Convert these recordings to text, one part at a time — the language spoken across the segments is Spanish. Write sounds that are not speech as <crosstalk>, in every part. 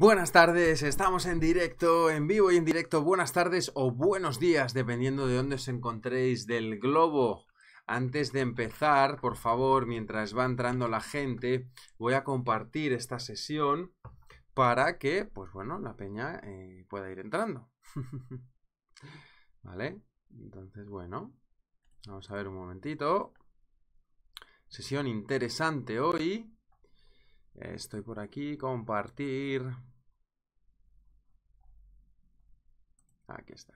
Buenas tardes, estamos en directo, en vivo y en directo. Buenas tardes o buenos días, dependiendo de dónde os encontréis del globo. Antes de empezar, por favor, mientras va entrando la gente, voy a compartir esta sesión para que, pues bueno, la peña eh, pueda ir entrando. <laughs> ¿Vale? Entonces, bueno, vamos a ver un momentito. Sesión interesante hoy. Estoy por aquí, compartir. Aquí está.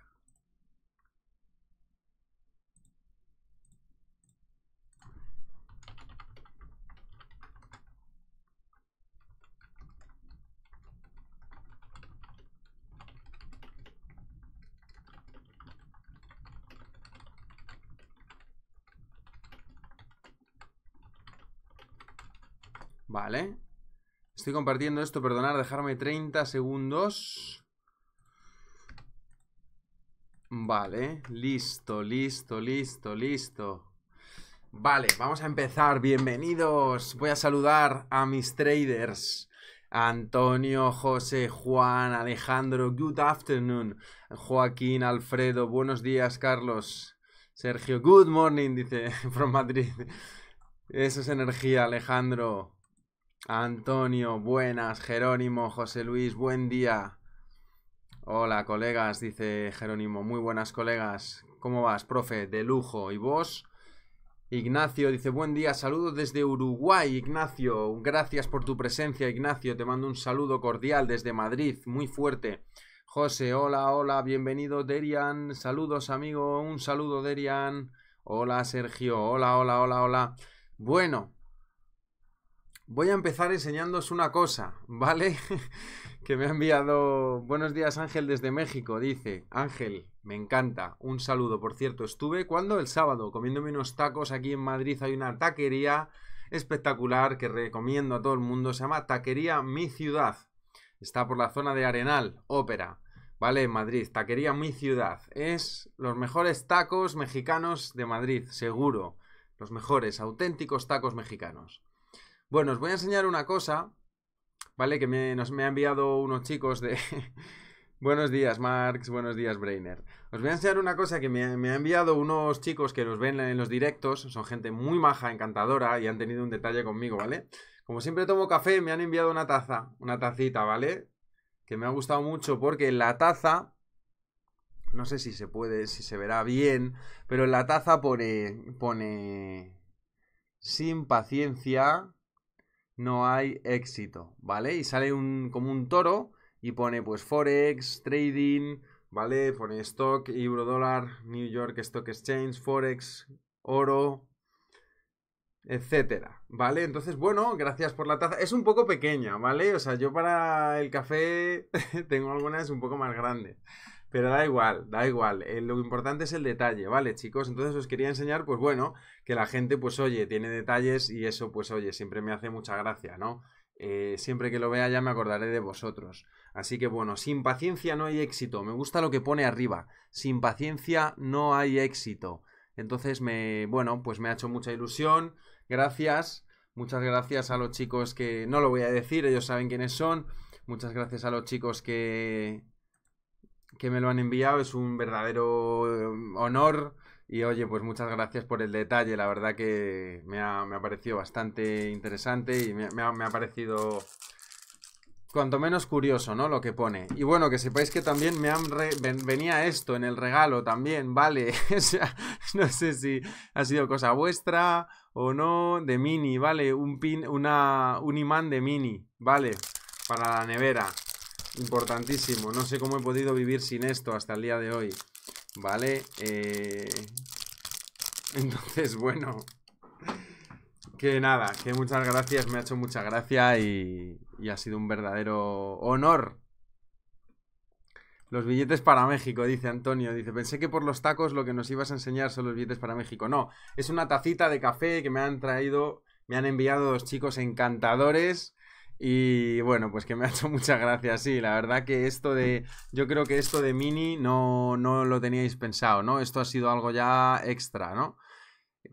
Vale. Estoy compartiendo esto, perdonar, dejarme 30 segundos. Vale, listo, listo, listo, listo. Vale, vamos a empezar. Bienvenidos. Voy a saludar a mis traders. Antonio, José, Juan, Alejandro, good afternoon. Joaquín, Alfredo, buenos días, Carlos. Sergio, good morning, dice <laughs> from Madrid. Eso es energía, Alejandro. Antonio, buenas. Jerónimo, José Luis, buen día. Hola, colegas, dice Jerónimo. Muy buenas, colegas. ¿Cómo vas, profe? De lujo. ¿Y vos? Ignacio dice, buen día, saludos desde Uruguay, Ignacio. Gracias por tu presencia, Ignacio. Te mando un saludo cordial desde Madrid, muy fuerte. José, hola, hola, bienvenido, Derian. Saludos, amigo. Un saludo, Derian. Hola, Sergio. Hola, hola, hola, hola. Bueno, voy a empezar enseñándoos una cosa, <laughs> ¿vale? que me ha enviado. Buenos días, Ángel, desde México. Dice: Ángel, me encanta. Un saludo. Por cierto, estuve cuando el sábado comiéndome unos tacos aquí en Madrid. Hay una taquería espectacular que recomiendo a todo el mundo. Se llama Taquería Mi Ciudad. Está por la zona de Arenal, Ópera. Vale, Madrid. Taquería Mi Ciudad. Es los mejores tacos mexicanos de Madrid, seguro. Los mejores, auténticos tacos mexicanos. Bueno, os voy a enseñar una cosa ¿vale? Que me, nos me ha enviado unos chicos de... <laughs> buenos días, Marx, buenos días, Brainer. Os voy a enseñar una cosa que me, me han enviado unos chicos que nos ven en los directos, son gente muy maja, encantadora y han tenido un detalle conmigo, ¿vale? Como siempre tomo café, me han enviado una taza, una tacita, ¿vale? Que me ha gustado mucho porque la taza no sé si se puede, si se verá bien, pero en la taza pone, pone sin paciencia no hay éxito, ¿vale? Y sale un, como un toro y pone pues Forex, Trading, ¿vale? Pone Stock, Eurodólar, New York Stock Exchange, Forex, Oro, etcétera, ¿vale? Entonces, bueno, gracias por la taza. Es un poco pequeña, ¿vale? O sea, yo para el café <laughs> tengo algunas un poco más grandes. Pero da igual, da igual. Eh, lo importante es el detalle, ¿vale, chicos? Entonces os quería enseñar, pues bueno, que la gente, pues oye, tiene detalles y eso, pues oye, siempre me hace mucha gracia, ¿no? Eh, siempre que lo vea ya me acordaré de vosotros. Así que bueno, sin paciencia no hay éxito. Me gusta lo que pone arriba. Sin paciencia no hay éxito. Entonces me, bueno, pues me ha hecho mucha ilusión. Gracias. Muchas gracias a los chicos que no lo voy a decir, ellos saben quiénes son. Muchas gracias a los chicos que que me lo han enviado. Es un verdadero eh, honor. Y oye, pues muchas gracias por el detalle. La verdad que me ha, parecido bastante interesante y me, ha, parecido cuanto menos curioso, ¿no? Lo que pone. Y bueno, que sepáis que también me han venía esto en el regalo también, ¿vale? <laughs> no sé si ha sido cosa vuestra o no. De mini, ¿vale? Un pin, una, un imán de mini, ¿vale? Para la nevera. Importantísimo. No sé cómo he podido vivir sin esto hasta el día de hoy. ¿Vale? Eh, <laughs> entonces, bueno. Que nada, que muchas gracias, me ha hecho mucha gracia y, y ha sido un verdadero honor los billetes para México, dice Antonio. Dice, pensé que por los tacos lo que nos ibas a enseñar son los billetes para México. No, es una tacita de café que me han traído, me han enviado dos chicos encantadores y bueno, pues que me <laughs> ha hecho mucha gracia, Sí, la verdad que esto de. Yo creo que esto de mini no, no lo teníais pensado, ¿no? Esto ha sido algo ya extra, ¿no?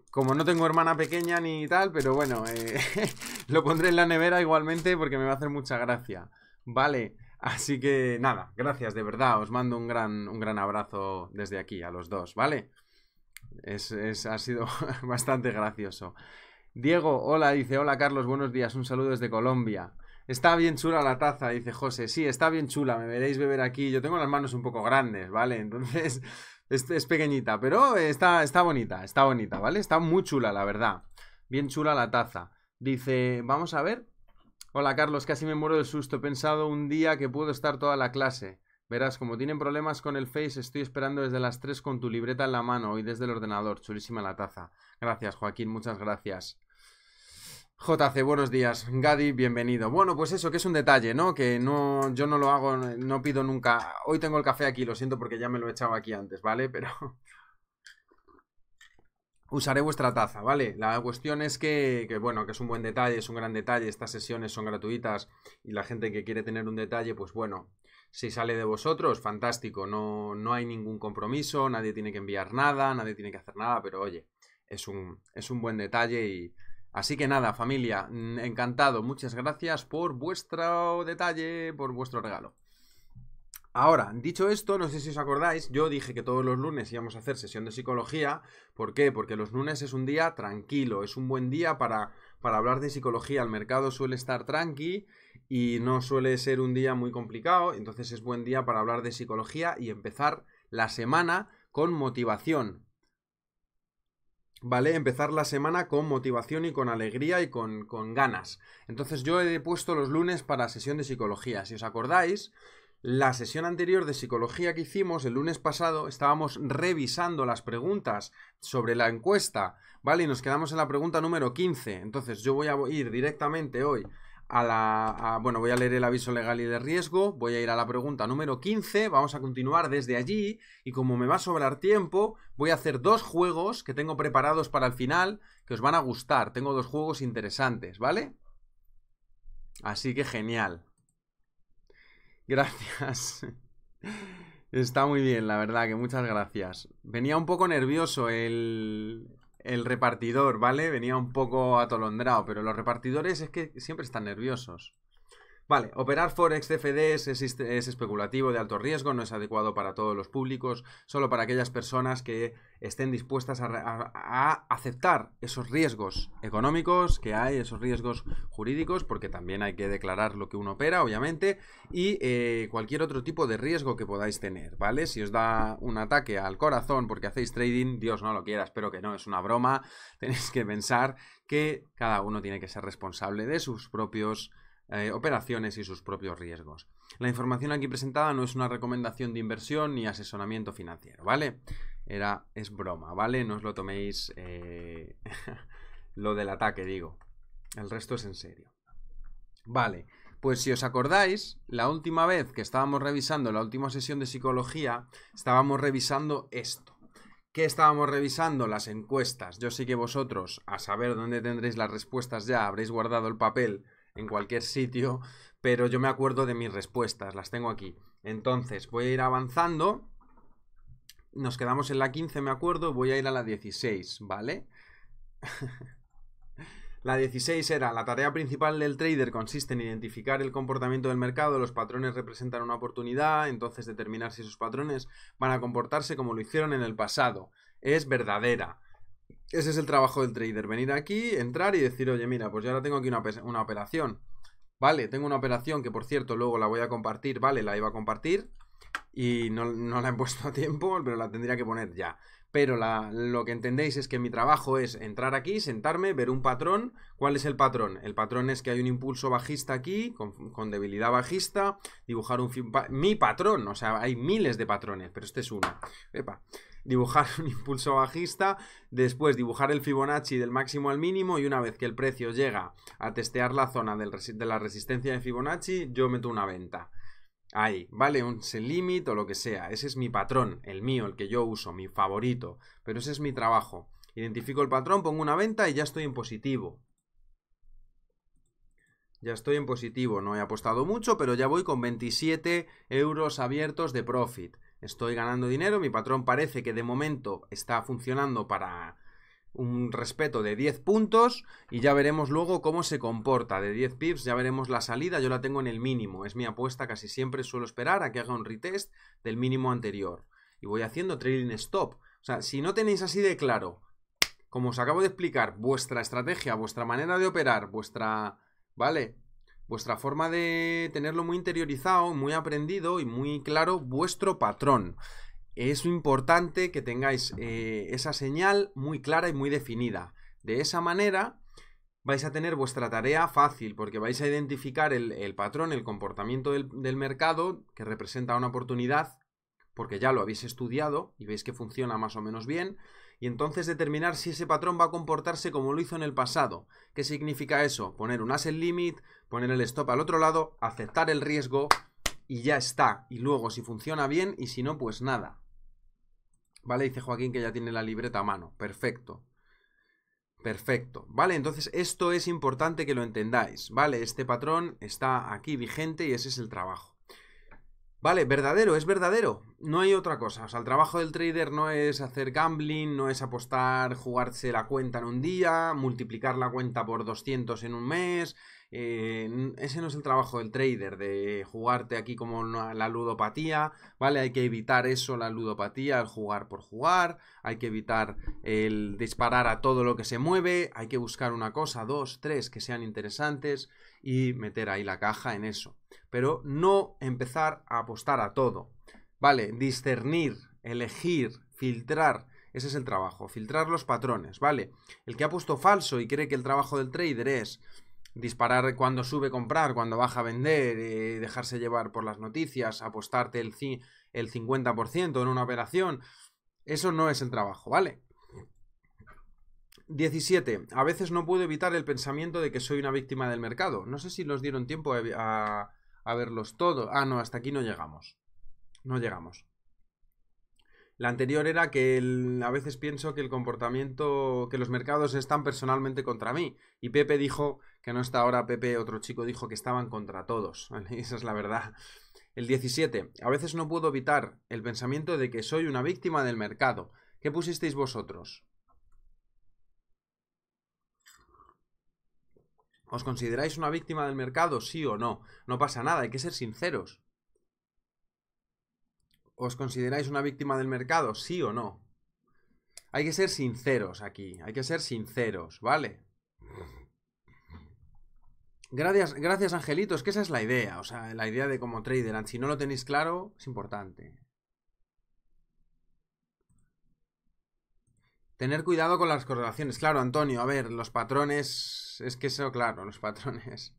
Como no tengo hermana pequeña ni tal, pero bueno, eh, <laughs> lo pondré en la nevera igualmente porque me va a hacer mucha gracia. Vale, así que nada, gracias de verdad. Os mando un gran, un gran abrazo desde aquí a los dos, ¿vale? Es, es, ha sido <laughs> bastante gracioso. Diego, hola, dice, hola Carlos, buenos días, un saludo desde Colombia. Está bien chula la taza, dice José. Sí, está bien chula, me veréis beber aquí. Yo tengo las manos un poco grandes, ¿vale? Entonces, <laughs> es, pequeñita, pero eh, está, está bonita, está bonita, ¿vale? Está muy chula, la verdad. Bien chula la taza. Dice, vamos a ver. Hola Carlos, casi me muero de susto. He pensado un día que puedo estar toda la clase. Verás, como tienen problemas con el Face, estoy esperando desde las 3 con tu libreta en la mano y desde el ordenador. Chulísima la taza. Gracias, Joaquín, muchas gracias. JC, buenos días. Gadi, bienvenido. Bueno, pues eso, que es un detalle, ¿no? Que no, yo no lo hago, no pido nunca. Hoy tengo el café aquí, lo siento porque ya me lo he echado aquí antes, ¿vale? Pero. <laughs> Usaré vuestra taza, ¿vale? La cuestión es que, que, bueno, que es un buen detalle, es un gran detalle. Estas sesiones son gratuitas y la gente que quiere tener un detalle, pues bueno, si sale de vosotros, fantástico. No, no hay ningún compromiso, nadie tiene que enviar nada, nadie tiene que hacer nada, pero oye, es un, es un buen detalle y Así que nada, familia, mm, encantado. Muchas gracias por vuestro detalle, por vuestro regalo. Ahora, dicho esto, no sé si os acordáis, yo dije que todos los lunes íbamos a hacer sesión de psicología. ¿Por qué? Porque los lunes es un día tranquilo, es un buen día para, para hablar de psicología. El mercado suele estar tranqui y no suele ser un día muy complicado. Entonces es buen día para hablar de psicología y empezar la semana con motivación, ¿vale? Empezar la semana con motivación y con alegría y con, ganas. Entonces yo he puesto los lunes para sesión de psicología. Si os acordáis, la sesión anterior de psicología que hicimos el lunes pasado estábamos revisando las preguntas sobre la encuesta, ¿vale? Y nos quedamos en la pregunta número 15. Entonces yo voy a ir directamente hoy a la... bueno, voy a leer el aviso legal y de riesgo, voy a ir a la pregunta número 15, vamos a continuar desde allí y como me va a sobrar tiempo, voy a hacer dos juegos que tengo preparados para el final que os van a gustar, tengo dos juegos interesantes, ¿vale? Así que genial. Gracias. <laughs> Está muy bien, la verdad, que muchas gracias. Venía un poco nervioso el, el repartidor, ¿vale? Venía un poco atolondrado, pero los repartidores es que siempre están nerviosos. Vale, operar Forex CFD es, especulativo de alto riesgo, no es adecuado para todos los públicos, solo para aquellas personas que estén dispuestas a, aceptar esos riesgos económicos que hay, esos riesgos jurídicos, porque también hay que declarar lo que uno opera, obviamente, y eh, cualquier otro tipo de riesgo que podáis tener, ¿vale? Si os da un ataque al corazón porque hacéis trading, Dios no lo quiera, espero que no, es una broma, <laughs> tenéis que pensar que cada uno tiene que ser responsable de sus propios eh, operaciones y sus propios riesgos. La información aquí presentada no es una recomendación de inversión ni asesoramiento financiero, ¿vale? Era, es broma, ¿vale? No os lo toméis eh, <laughs> lo del ataque, digo. El resto es en serio. Vale, pues si os acordáis, la última vez que estábamos revisando la última sesión de psicología, estábamos revisando esto. ¿Qué estábamos revisando? Las encuestas. Yo sé que vosotros, a saber dónde tendréis las respuestas ya, habréis guardado el papel en cualquier sitio, pero yo me acuerdo de mis respuestas, las tengo aquí. Entonces, voy a ir avanzando. Nos quedamos en la 15, me acuerdo, voy a ir a la 16, ¿vale? <laughs> La 16 era, la tarea principal del trader consiste en identificar el comportamiento del mercado, los patrones representan una oportunidad, entonces determinar si esos patrones van a comportarse como lo hicieron en el pasado. Es verdadera ese es el trabajo del trader, venir aquí, entrar y decir, oye, mira, pues ya ahora tengo aquí una, operación. Vale, tengo una operación que, por cierto, luego la voy a compartir, vale, la iba a compartir y no, la he <laughs> puesto a tiempo, pero la tendría que poner ya. Pero lo que entendéis es que mi trabajo es entrar aquí, sentarme, ver un patrón. ¿Cuál es el patrón? El patrón es que hay un impulso bajista aquí, con, con debilidad bajista, dibujar un... Mi patrón, o sea, hay miles de patrones, pero este es uno. Epa dibujar <laughs> un impulso bajista, después dibujar el Fibonacci del máximo al mínimo y una vez que el precio llega a testear la zona de la resistencia de Fibonacci, yo meto una venta. Ahí, ¿vale? Un limit o lo que sea. Ese es mi patrón, el mío, el que yo uso, mi favorito. Pero ese es mi trabajo. Identifico el patrón, pongo una venta y ya estoy en positivo. Ya estoy en positivo, no he apostado mucho, pero ya voy con 27 euros abiertos de profit. Estoy ganando dinero, mi patrón parece que de momento está funcionando para un respeto de 10 puntos y ya veremos luego cómo se comporta de 10 pips, ya veremos la salida, yo la tengo en el mínimo, es mi apuesta casi siempre suelo esperar a que haga un retest del mínimo anterior y voy haciendo trailing stop, o sea, si no tenéis así de claro, como os acabo de explicar, vuestra estrategia, vuestra manera de operar, vuestra, ¿vale? vuestra forma de tenerlo muy interiorizado, muy aprendido y muy claro vuestro patrón. Es importante que tengáis eh, esa señal muy clara y muy definida. De esa manera vais a tener vuestra tarea fácil porque vais a identificar el, patrón, el comportamiento del mercado que representa una oportunidad porque ya lo habéis estudiado y veis que funciona más o menos bien y entonces determinar si ese patrón va a comportarse como lo hizo en el pasado. ¿Qué significa eso? Poner un asset limit, poner el stop al otro lado, aceptar el riesgo y ya está. Y luego si funciona bien y si no, pues nada. Vale, dice Joaquín que ya tiene la libreta a mano. Perfecto. Perfecto, ¿vale? Entonces esto es importante que lo entendáis, ¿vale? Este patrón está aquí vigente y ese es el trabajo. Vale, verdadero, es verdadero no hay otra cosa. O sea, el trabajo del trader no es hacer gambling, no es apostar, jugarse la cuenta en un día, multiplicar la cuenta por 200 en un mes. Eh, ese no es el trabajo del trader, de jugarte aquí como la ludopatía, ¿vale? Hay que evitar eso, la ludopatía, el jugar por jugar, hay que evitar el disparar a todo lo que se mueve, hay que buscar una cosa, dos, tres que sean interesantes y meter ahí la caja en eso. Pero no empezar a apostar a todo. Vale, discernir, elegir, filtrar. Ese es el trabajo, filtrar los patrones, ¿vale? El que ha puesto falso y cree que el trabajo del trader es disparar cuando sube comprar, cuando baja vender, eh, dejarse llevar por las noticias, apostarte el, el 50% en una operación, eso no es el trabajo, ¿vale? 17. A veces no puedo evitar el pensamiento de que soy una víctima del mercado. No sé si nos dieron tiempo a, a verlos todos. Ah, no, hasta aquí no llegamos. No llegamos. La anterior era que a veces pienso que el comportamiento, que los mercados están personalmente contra mí. Y Pepe dijo que no está ahora, Pepe, otro chico dijo que estaban contra todos. <laughs> Esa es la verdad. El 17. A veces no puedo evitar el pensamiento de que soy una víctima del mercado. ¿Qué pusisteis vosotros? ¿Os consideráis una víctima del mercado? Sí o no. No pasa nada, hay que ser sinceros. ¿Os consideráis una víctima del mercado? ¿Sí o no? Hay que ser sinceros aquí, hay que ser sinceros, ¿vale? Gracias, gracias Angelitos, que esa es la idea, o sea, la idea de como trader, si no lo tenéis claro, es importante. Tener cuidado con las correlaciones, claro, Antonio, a ver, los patrones, es que eso, claro, los patrones.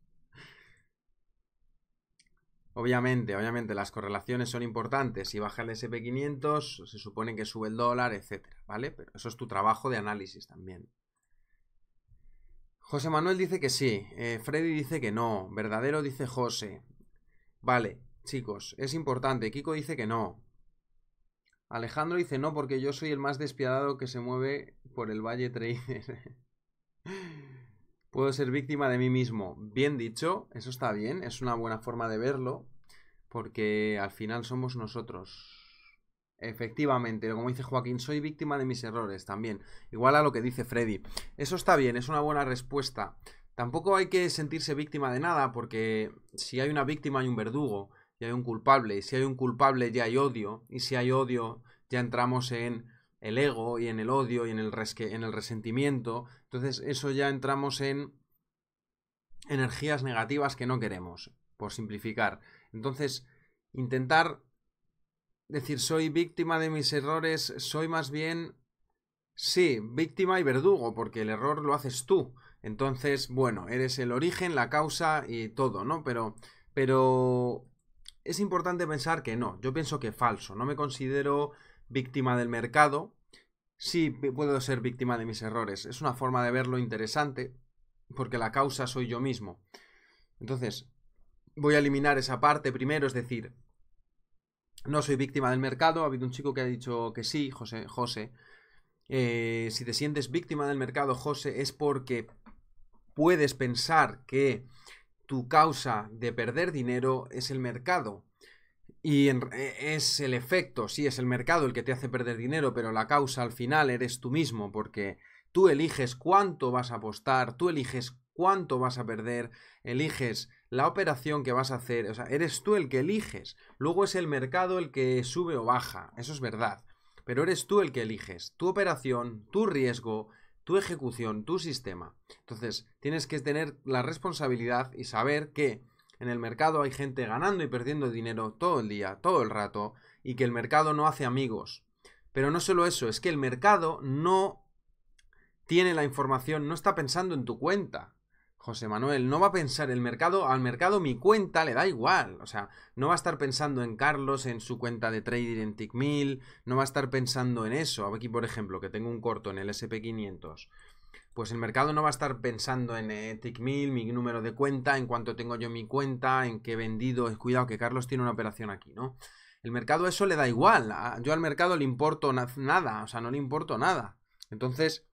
Obviamente, obviamente las correlaciones son importantes. Si baja el SP500, se supone que sube el dólar, etcétera, ¿vale? Pero eso es tu trabajo de análisis también. José Manuel dice que sí, eh, Freddy dice que no, verdadero dice José. Vale, chicos, es importante, Kiko dice que no. Alejandro dice no porque yo soy el más despiadado que se mueve por el Valle Trader. <laughs> Puedo ser víctima de mí mismo. Bien dicho, eso está bien, es una buena forma de verlo, porque al final somos nosotros. Efectivamente, como dice Joaquín, soy víctima de mis errores también. Igual a lo que dice Freddy. Eso está bien, es una buena respuesta. Tampoco hay que sentirse víctima de nada, porque si hay una víctima hay un verdugo, y hay un culpable, y si hay un culpable ya hay odio, y si hay odio ya entramos en el ego y en el odio y en el, en el resentimiento. Entonces eso ya entramos en energías negativas que no queremos, por simplificar. Entonces, intentar decir soy víctima de mis errores, soy más bien, sí, víctima y verdugo, porque el error lo haces tú. Entonces, bueno, eres el origen, la causa y todo, ¿no? Pero, pero es importante pensar que no, yo pienso que falso, no me considero víctima del mercado, sí puedo ser víctima de mis errores. Es una forma de verlo interesante, porque la causa soy yo mismo. Entonces, voy a eliminar esa parte primero, es decir, no soy víctima del mercado. Ha habido un chico que ha dicho que sí, José. José eh, si te sientes víctima del mercado, José, es porque puedes pensar que tu causa de perder dinero es el mercado. Y es el efecto, sí, es el mercado el que te hace perder dinero, pero la causa al final eres tú mismo, porque tú eliges cuánto vas a apostar, tú eliges cuánto vas a perder, eliges la operación que vas a hacer, o sea, eres tú el que eliges. Luego es el mercado el que sube o baja, eso es verdad, pero eres tú el que eliges, tu operación, tu riesgo, tu ejecución, tu sistema. Entonces, tienes que tener la responsabilidad y saber que en el mercado hay gente ganando y perdiendo dinero todo el día, todo el rato, y que el mercado no hace amigos. Pero no solo eso, es que el mercado no tiene la información, no está pensando en tu cuenta. José Manuel, no va a pensar el mercado, al mercado mi cuenta le da igual, o sea, no va a estar pensando en Carlos, en su cuenta de trading en Tickmill, no va a estar pensando en eso. Aquí, por ejemplo, que tengo un corto en el SP500 pues el mercado no va a estar pensando en Tick eh, TickMill, mi número de cuenta, en cuánto tengo yo mi cuenta, en qué he vendido. Eh, cuidado que Carlos tiene una operación aquí, ¿no? El mercado eso le da igual. Yo al mercado le importo nada, o sea, no le importo nada. Entonces,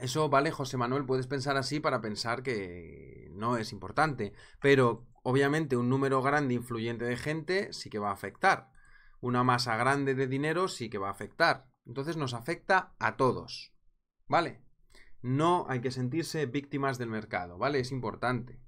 eso, vale, José Manuel, puedes pensar así para pensar que no es importante. Pero, obviamente, un número grande, influyente de gente sí que va a afectar. Una masa grande de dinero sí que va a afectar. Entonces nos afecta a todos. ¿Vale? No hay que sentirse víctimas del mercado, ¿vale? Es importante.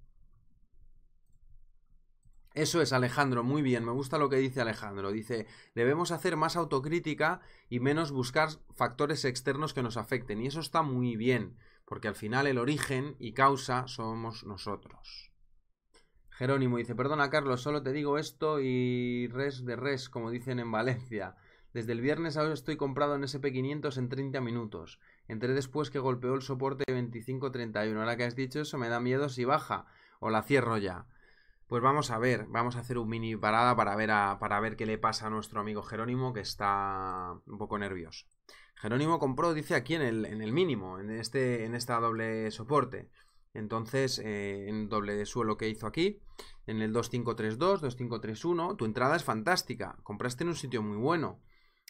Eso es, Alejandro, muy bien, me gusta lo que dice Alejandro. Dice, debemos hacer más autocrítica y menos buscar factores externos que nos afecten. Y eso está muy bien, porque al final el origen y causa somos nosotros. Jerónimo dice, perdona Carlos, solo te digo esto y res de res, como dicen en Valencia. Desde el viernes ahora estoy comprado en SP500 en 30 minutos. Entré después que golpeó el soporte 25.31. Ahora que has dicho eso, me da miedo si baja o la cierro ya. Pues vamos a ver, vamos a hacer un mini parada para ver, para ver qué le pasa a nuestro amigo Jerónimo que está un poco nervioso. Jerónimo compró, dice aquí en el, en el mínimo, en, este, en esta doble soporte. Entonces, eh, en doble suelo que hizo aquí, en el 2532, 2531, tu entrada es fantástica. Compraste en un sitio muy bueno.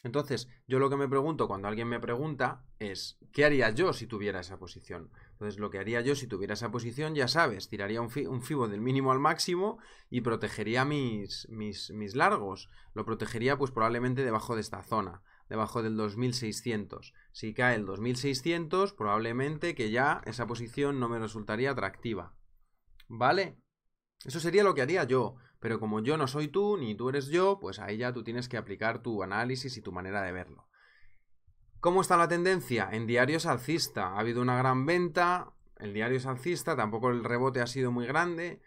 Entonces, yo lo que me pregunto cuando alguien me pregunta es, ¿qué haría yo si tuviera esa posición? Entonces, lo que haría yo si tuviera esa posición, ya sabes, tiraría un, fibo del mínimo al máximo y protegería mis, mis, mis largos. Lo protegería pues probablemente debajo de esta zona debajo del 2600. Si cae el 2600, probablemente que ya esa posición no me resultaría atractiva. ¿Vale? Eso sería lo que haría yo. Pero como yo no soy tú, ni tú eres yo, pues ahí ya tú tienes que aplicar tu análisis y tu manera de verlo. ¿Cómo está la tendencia? En diarios alcista. Ha habido una gran venta, el diario es alcista, tampoco el rebote ha sido muy grande.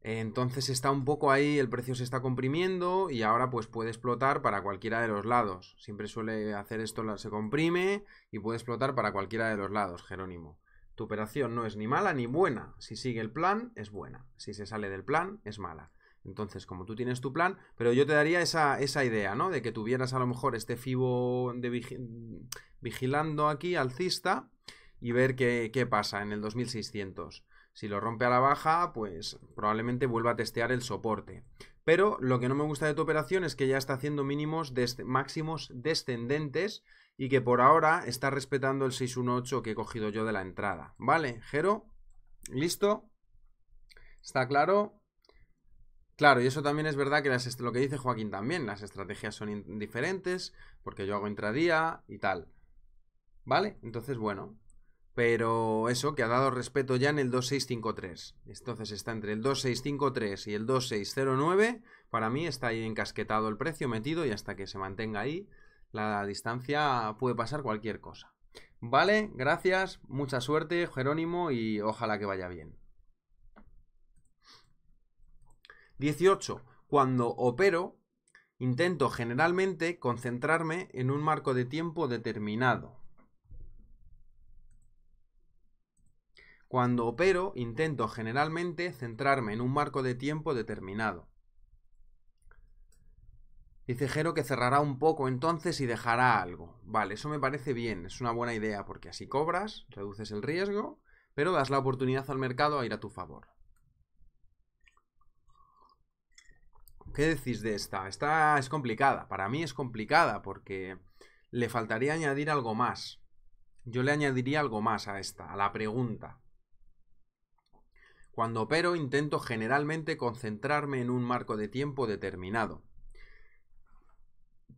Entonces está un poco ahí, el precio se está comprimiendo y ahora pues puede explotar para cualquiera de los lados. Siempre suele hacer esto, se comprime y puede explotar para cualquiera de los lados, Jerónimo. Tu operación no es ni mala ni buena. Si sigue el plan, es buena. Si se sale del plan, es mala. Entonces, como tú tienes tu plan, pero yo te daría esa, idea, ¿no? De que tuvieras a lo mejor este FIBO vigilando aquí, alcista, y ver qué, qué pasa en el 2600. Si lo rompe a la baja, pues probablemente vuelva a testear el soporte. Pero lo que no me gusta de tu operación es que ya está haciendo mínimos máximos descendentes y que por ahora está respetando el 618 que he cogido yo de la entrada. ¿Vale, Jero? ¿Listo? ¿Está claro? Claro, y eso también es verdad que lo que dice Joaquín también, las estrategias son diferentes, porque yo hago intradía y tal. ¿Vale? Entonces, bueno. Pero eso, que ha dado respeto ya en el 2653. Entonces está entre el 2653 y el 2609. Para mí está ahí encasquetado el precio metido y hasta que se mantenga ahí la distancia puede pasar cualquier cosa. Vale, gracias, mucha suerte, Jerónimo, y ojalá que vaya bien. 18. Cuando opero, intento generalmente concentrarme en un marco de tiempo determinado. Cuando opero, intento generalmente centrarme en un marco de tiempo determinado. Dice Jero que cerrará un poco entonces y dejará algo. Vale, eso me parece bien, es una buena idea porque así cobras, reduces el riesgo, pero das la oportunidad al mercado a ir a tu favor. ¿Qué decís de esta? Esta es complicada, para mí es complicada porque le faltaría añadir algo más. Yo le añadiría algo más a esta, a la pregunta. Cuando opero intento generalmente concentrarme en un marco de tiempo determinado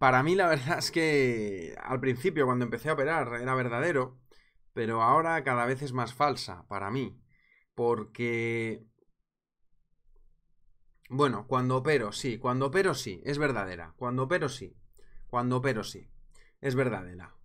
para mí la verdad <laughs> es que al principio cuando empecé a operar era verdadero, pero ahora cada vez es más falsa para mí, porque... Bueno, cuando opero, sí, cuando opero, sí, es verdadera, cuando opero, sí, cuando opero, sí, es verdadera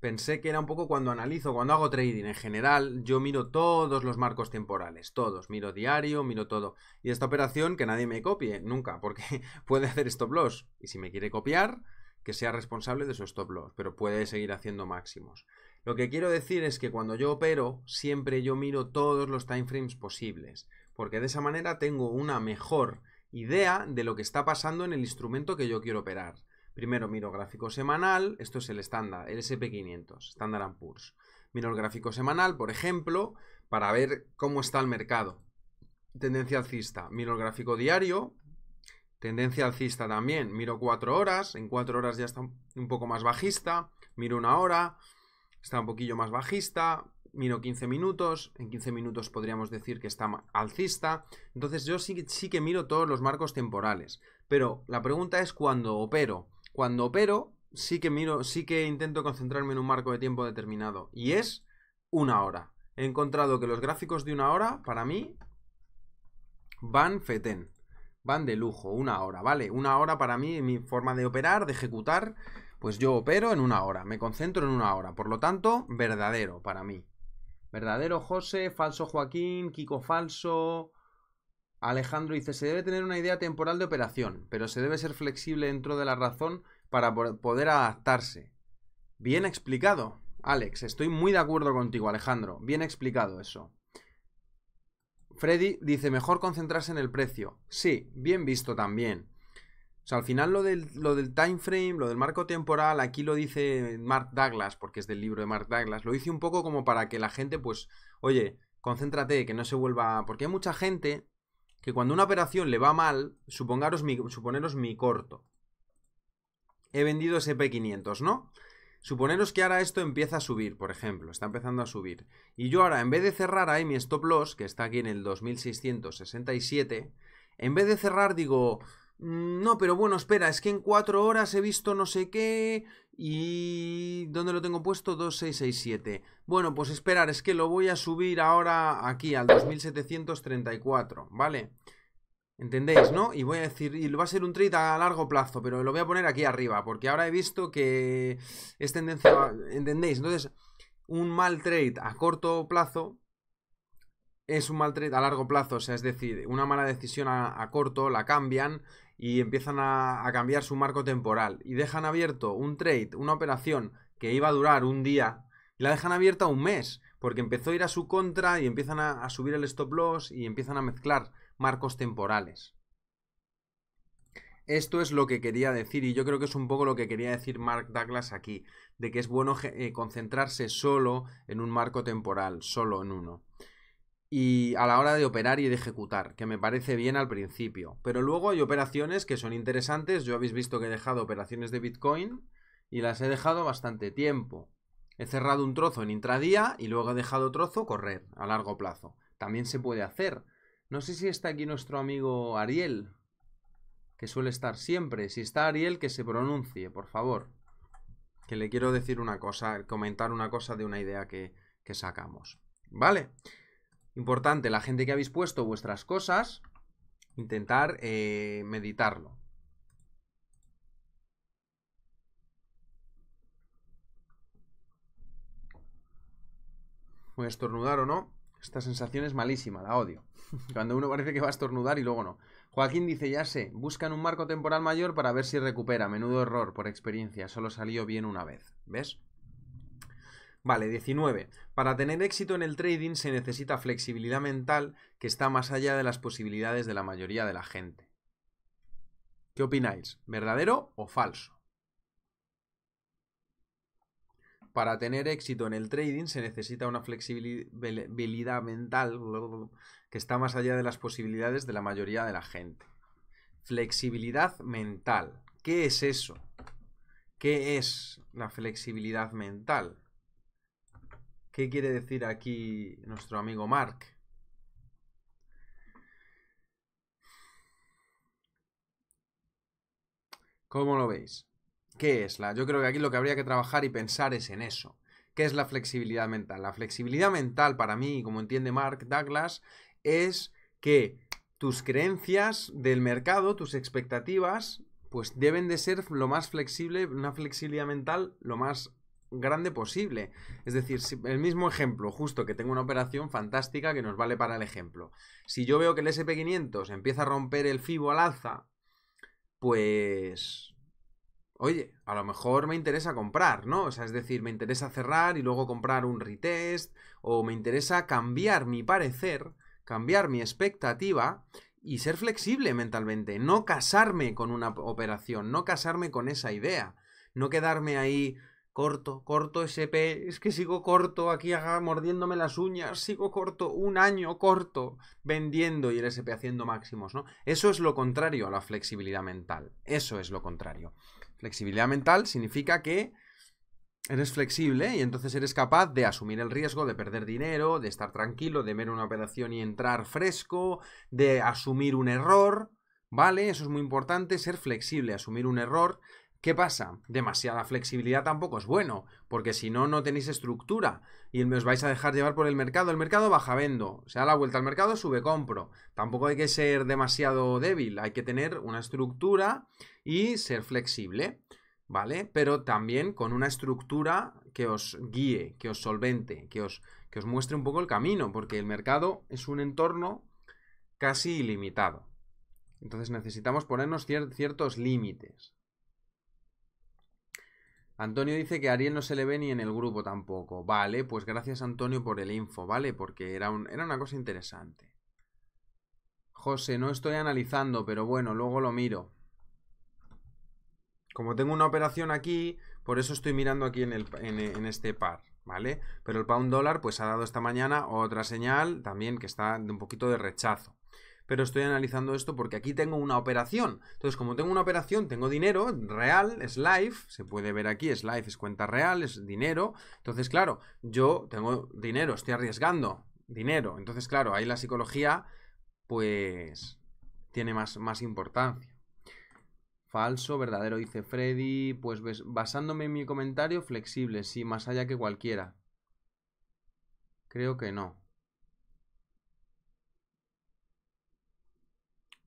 pensé que era un poco cuando analizo, cuando hago trading en general, yo miro todos los marcos temporales, todos, miro diario, miro todo. Y esta operación que nadie me copie, nunca, porque <laughs> puede hacer stop loss. Y si me quiere copiar, que sea responsable de su stop loss, pero puede seguir haciendo máximos. Lo que quiero decir es que cuando yo opero, siempre yo miro todos los timeframes posibles, porque de esa manera tengo una mejor idea de lo que está pasando en el instrumento que yo quiero operar. Primero miro gráfico semanal, esto es el estándar, el SP500, Standard Poor's. Miro el gráfico semanal, por ejemplo, para ver cómo está el mercado. Tendencia alcista, miro el gráfico diario, tendencia alcista también, miro 4 horas, en 4 horas ya está un poco más bajista, miro una hora, está un poquillo más bajista, miro 15 minutos, en 15 minutos podríamos decir que está alcista, entonces yo sí, sí que miro todos los marcos temporales, pero la pregunta es cuando opero cuando opero, sí que miro, sí que intento concentrarme en un marco de tiempo determinado. Y es una hora. He encontrado que los gráficos de una hora, para mí, van fetén. Van de lujo, una hora, ¿vale? Una hora para mí, mi forma de operar, de ejecutar, pues yo opero en una hora, me concentro en una hora. Por lo tanto, verdadero para mí. Verdadero José, falso Joaquín, Kiko falso, Alejandro dice, se debe tener una idea temporal de operación, pero se debe ser flexible dentro de la razón para poder adaptarse. Bien mm. explicado, Alex, estoy muy de acuerdo contigo, Alejandro, bien explicado eso. Freddy dice, mejor concentrarse en el precio. Sí, bien visto también. O sea, al final lo del, lo del, time frame, lo del marco temporal, aquí lo dice Mark Douglas, porque es del libro de Mark Douglas, lo hice un poco como para que la gente, pues, oye, concéntrate, que no se vuelva... Porque hay mucha gente que cuando una operación le va mal, mi, suponeros mi corto. He vendido SP500, ¿no? Suponeros que ahora esto empieza a subir, por ejemplo, está empezando a subir. Y yo ahora, en vez de cerrar ahí mi stop loss, que está aquí en el 2667, en vez de cerrar digo, Mm, no, pero bueno, espera, es que en cuatro horas he visto no sé qué y... ¿Dónde lo tengo puesto? 2667. Bueno, pues esperar, es que lo voy a subir ahora aquí al 2734, ¿vale? ¿Entendéis, no? Y voy a decir, y va a ser un trade a largo plazo, pero lo voy a poner aquí arriba, porque ahora he visto que es tendencia... ¿Entendéis? Entonces, un mal trade a corto plazo es un mal trade a largo plazo, o sea, es decir, una mala decisión a, a corto la cambian y empiezan a, cambiar su marco temporal y dejan abierto un trade, una operación que iba a durar un día y la dejan abierta un mes porque empezó a ir a su contra y empiezan a, subir el stop loss y empiezan a mezclar marcos temporales. Esto es lo que quería decir y yo creo que es un poco lo que quería decir Mark Douglas aquí, de que es bueno eh, concentrarse solo en un marco temporal, solo en uno y a la hora de operar y de ejecutar, que me parece bien al principio. Pero luego hay operaciones que son interesantes. Yo habéis visto que he dejado operaciones de Bitcoin y las he dejado bastante tiempo. He cerrado un trozo en intradía y luego he dejado trozo correr a largo plazo. También se puede hacer. No sé si está aquí nuestro amigo Ariel, que suele estar siempre. Si está Ariel, que se pronuncie, por favor. Que le quiero decir una cosa, comentar una cosa de una idea que, que sacamos. ¿Vale? Importante, la gente que habéis puesto vuestras cosas, intentar eh, meditarlo. Voy a estornudar o no. Esta sensación es malísima, la odio. <laughs> Cuando uno parece que va a estornudar y luego no. Joaquín dice, ya sé, buscan un marco temporal mayor para ver si recupera. Menudo error, por experiencia, solo salió bien una vez. ¿Ves? Vale, 19. Para tener éxito en el trading se necesita flexibilidad mental que está más allá de las posibilidades de la mayoría de la gente. ¿Qué opináis? ¿Verdadero o falso? Para tener éxito en el trading se necesita una flexibilidad mental que está más allá de las posibilidades de la mayoría de la gente. Flexibilidad mental. ¿Qué es eso? ¿Qué es la flexibilidad mental? ¿Qué quiere decir aquí nuestro amigo Mark? ¿Cómo lo veis? ¿Qué es la? Yo creo que aquí lo que habría que trabajar y pensar es en eso. ¿Qué es la flexibilidad mental? La flexibilidad mental para mí, como entiende Mark Douglas, es que tus creencias del mercado, tus expectativas, pues deben de ser lo más flexible, una flexibilidad mental lo más grande posible. Es decir, el mismo ejemplo, justo que tengo una operación fantástica que nos vale para el ejemplo. Si yo veo que el SP500 empieza a romper el FIBO al alza, pues... Oye, a lo mejor me interesa comprar, ¿no? O sea, es decir, me interesa cerrar y luego comprar un retest, o me interesa cambiar mi parecer, cambiar mi expectativa y ser flexible mentalmente, no casarme con una operación, no casarme con esa idea, no quedarme ahí Corto, corto SP, es que sigo corto aquí mordiéndome las uñas, sigo corto, un año corto, vendiendo y el SP haciendo máximos, ¿no? Eso es lo contrario a la flexibilidad mental, eso es lo contrario. Flexibilidad mental significa que eres flexible y entonces eres capaz de asumir el riesgo de perder dinero, de estar tranquilo, de ver una operación y entrar fresco, de asumir un error, ¿vale? Eso es muy importante, ser flexible, asumir un error ¿Qué pasa? Demasiada flexibilidad tampoco es bueno, porque si no, no tenéis estructura y os vais a dejar llevar por el mercado. El mercado baja vendo, se da la vuelta al mercado, sube compro. Tampoco hay que ser demasiado débil, hay que tener una estructura y ser flexible, ¿vale? Pero también con una estructura que os guíe, que os solvente, que os, que os muestre un poco el camino, porque el mercado es un entorno casi ilimitado. Entonces necesitamos ponernos ciertos límites. Antonio dice que Ariel no se le ve ni en el grupo tampoco. Vale, pues gracias Antonio por el info, ¿vale? Porque era, era una cosa interesante. José, no estoy analizando, pero bueno, luego lo miro. Como tengo una operación aquí, por eso estoy mirando aquí en, en este par, ¿vale? Pero el pound dólar pues ha dado esta mañana otra señal también que está de un poquito de rechazo pero estoy analizando esto porque aquí tengo una operación. Entonces, como tengo una operación, tengo dinero real, es live, se puede ver aquí, es live, es cuenta real, es dinero. Entonces, claro, yo tengo dinero, estoy arriesgando dinero. Entonces, claro, ahí la psicología, pues, tiene más, más importancia. Falso, verdadero, dice Freddy. Pues basándome en mi comentario, flexible, sí, más allá que cualquiera. Creo que no.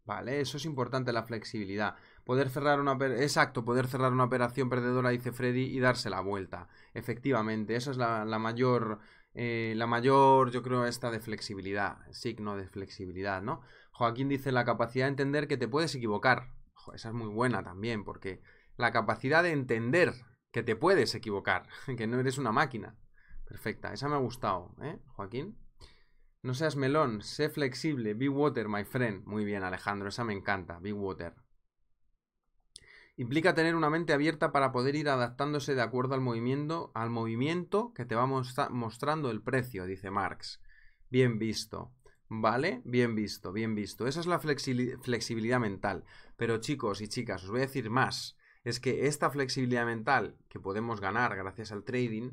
¿Vale? Eso es importante, la flexibilidad. Poder cerrar una Exacto, poder cerrar una operación perdedora, dice Freddy, y darse la vuelta. Efectivamente, esa es la, mayor. Eh, la mayor, yo creo, esta de flexibilidad, signo de flexibilidad, ¿no? Joaquín dice la capacidad de entender que te puedes equivocar. esa es muy buena también, porque la capacidad de entender que te puedes equivocar, <laughs> que no eres una máquina. Perfecta, esa me ha gustado, ¿eh, Joaquín? No seas melón, sé flexible. Be water, my friend. Muy bien, Alejandro, esa me encanta. Be water. Implica tener una mente abierta para poder ir adaptándose de acuerdo al movimiento, al movimiento que te va mostrando el precio, dice Marx. Bien visto. ¿Vale? Bien visto, bien visto. Esa es la flexibilidad mental. Pero chicos y chicas, os voy a decir más. Es que esta flexibilidad mental que podemos ganar gracias al trading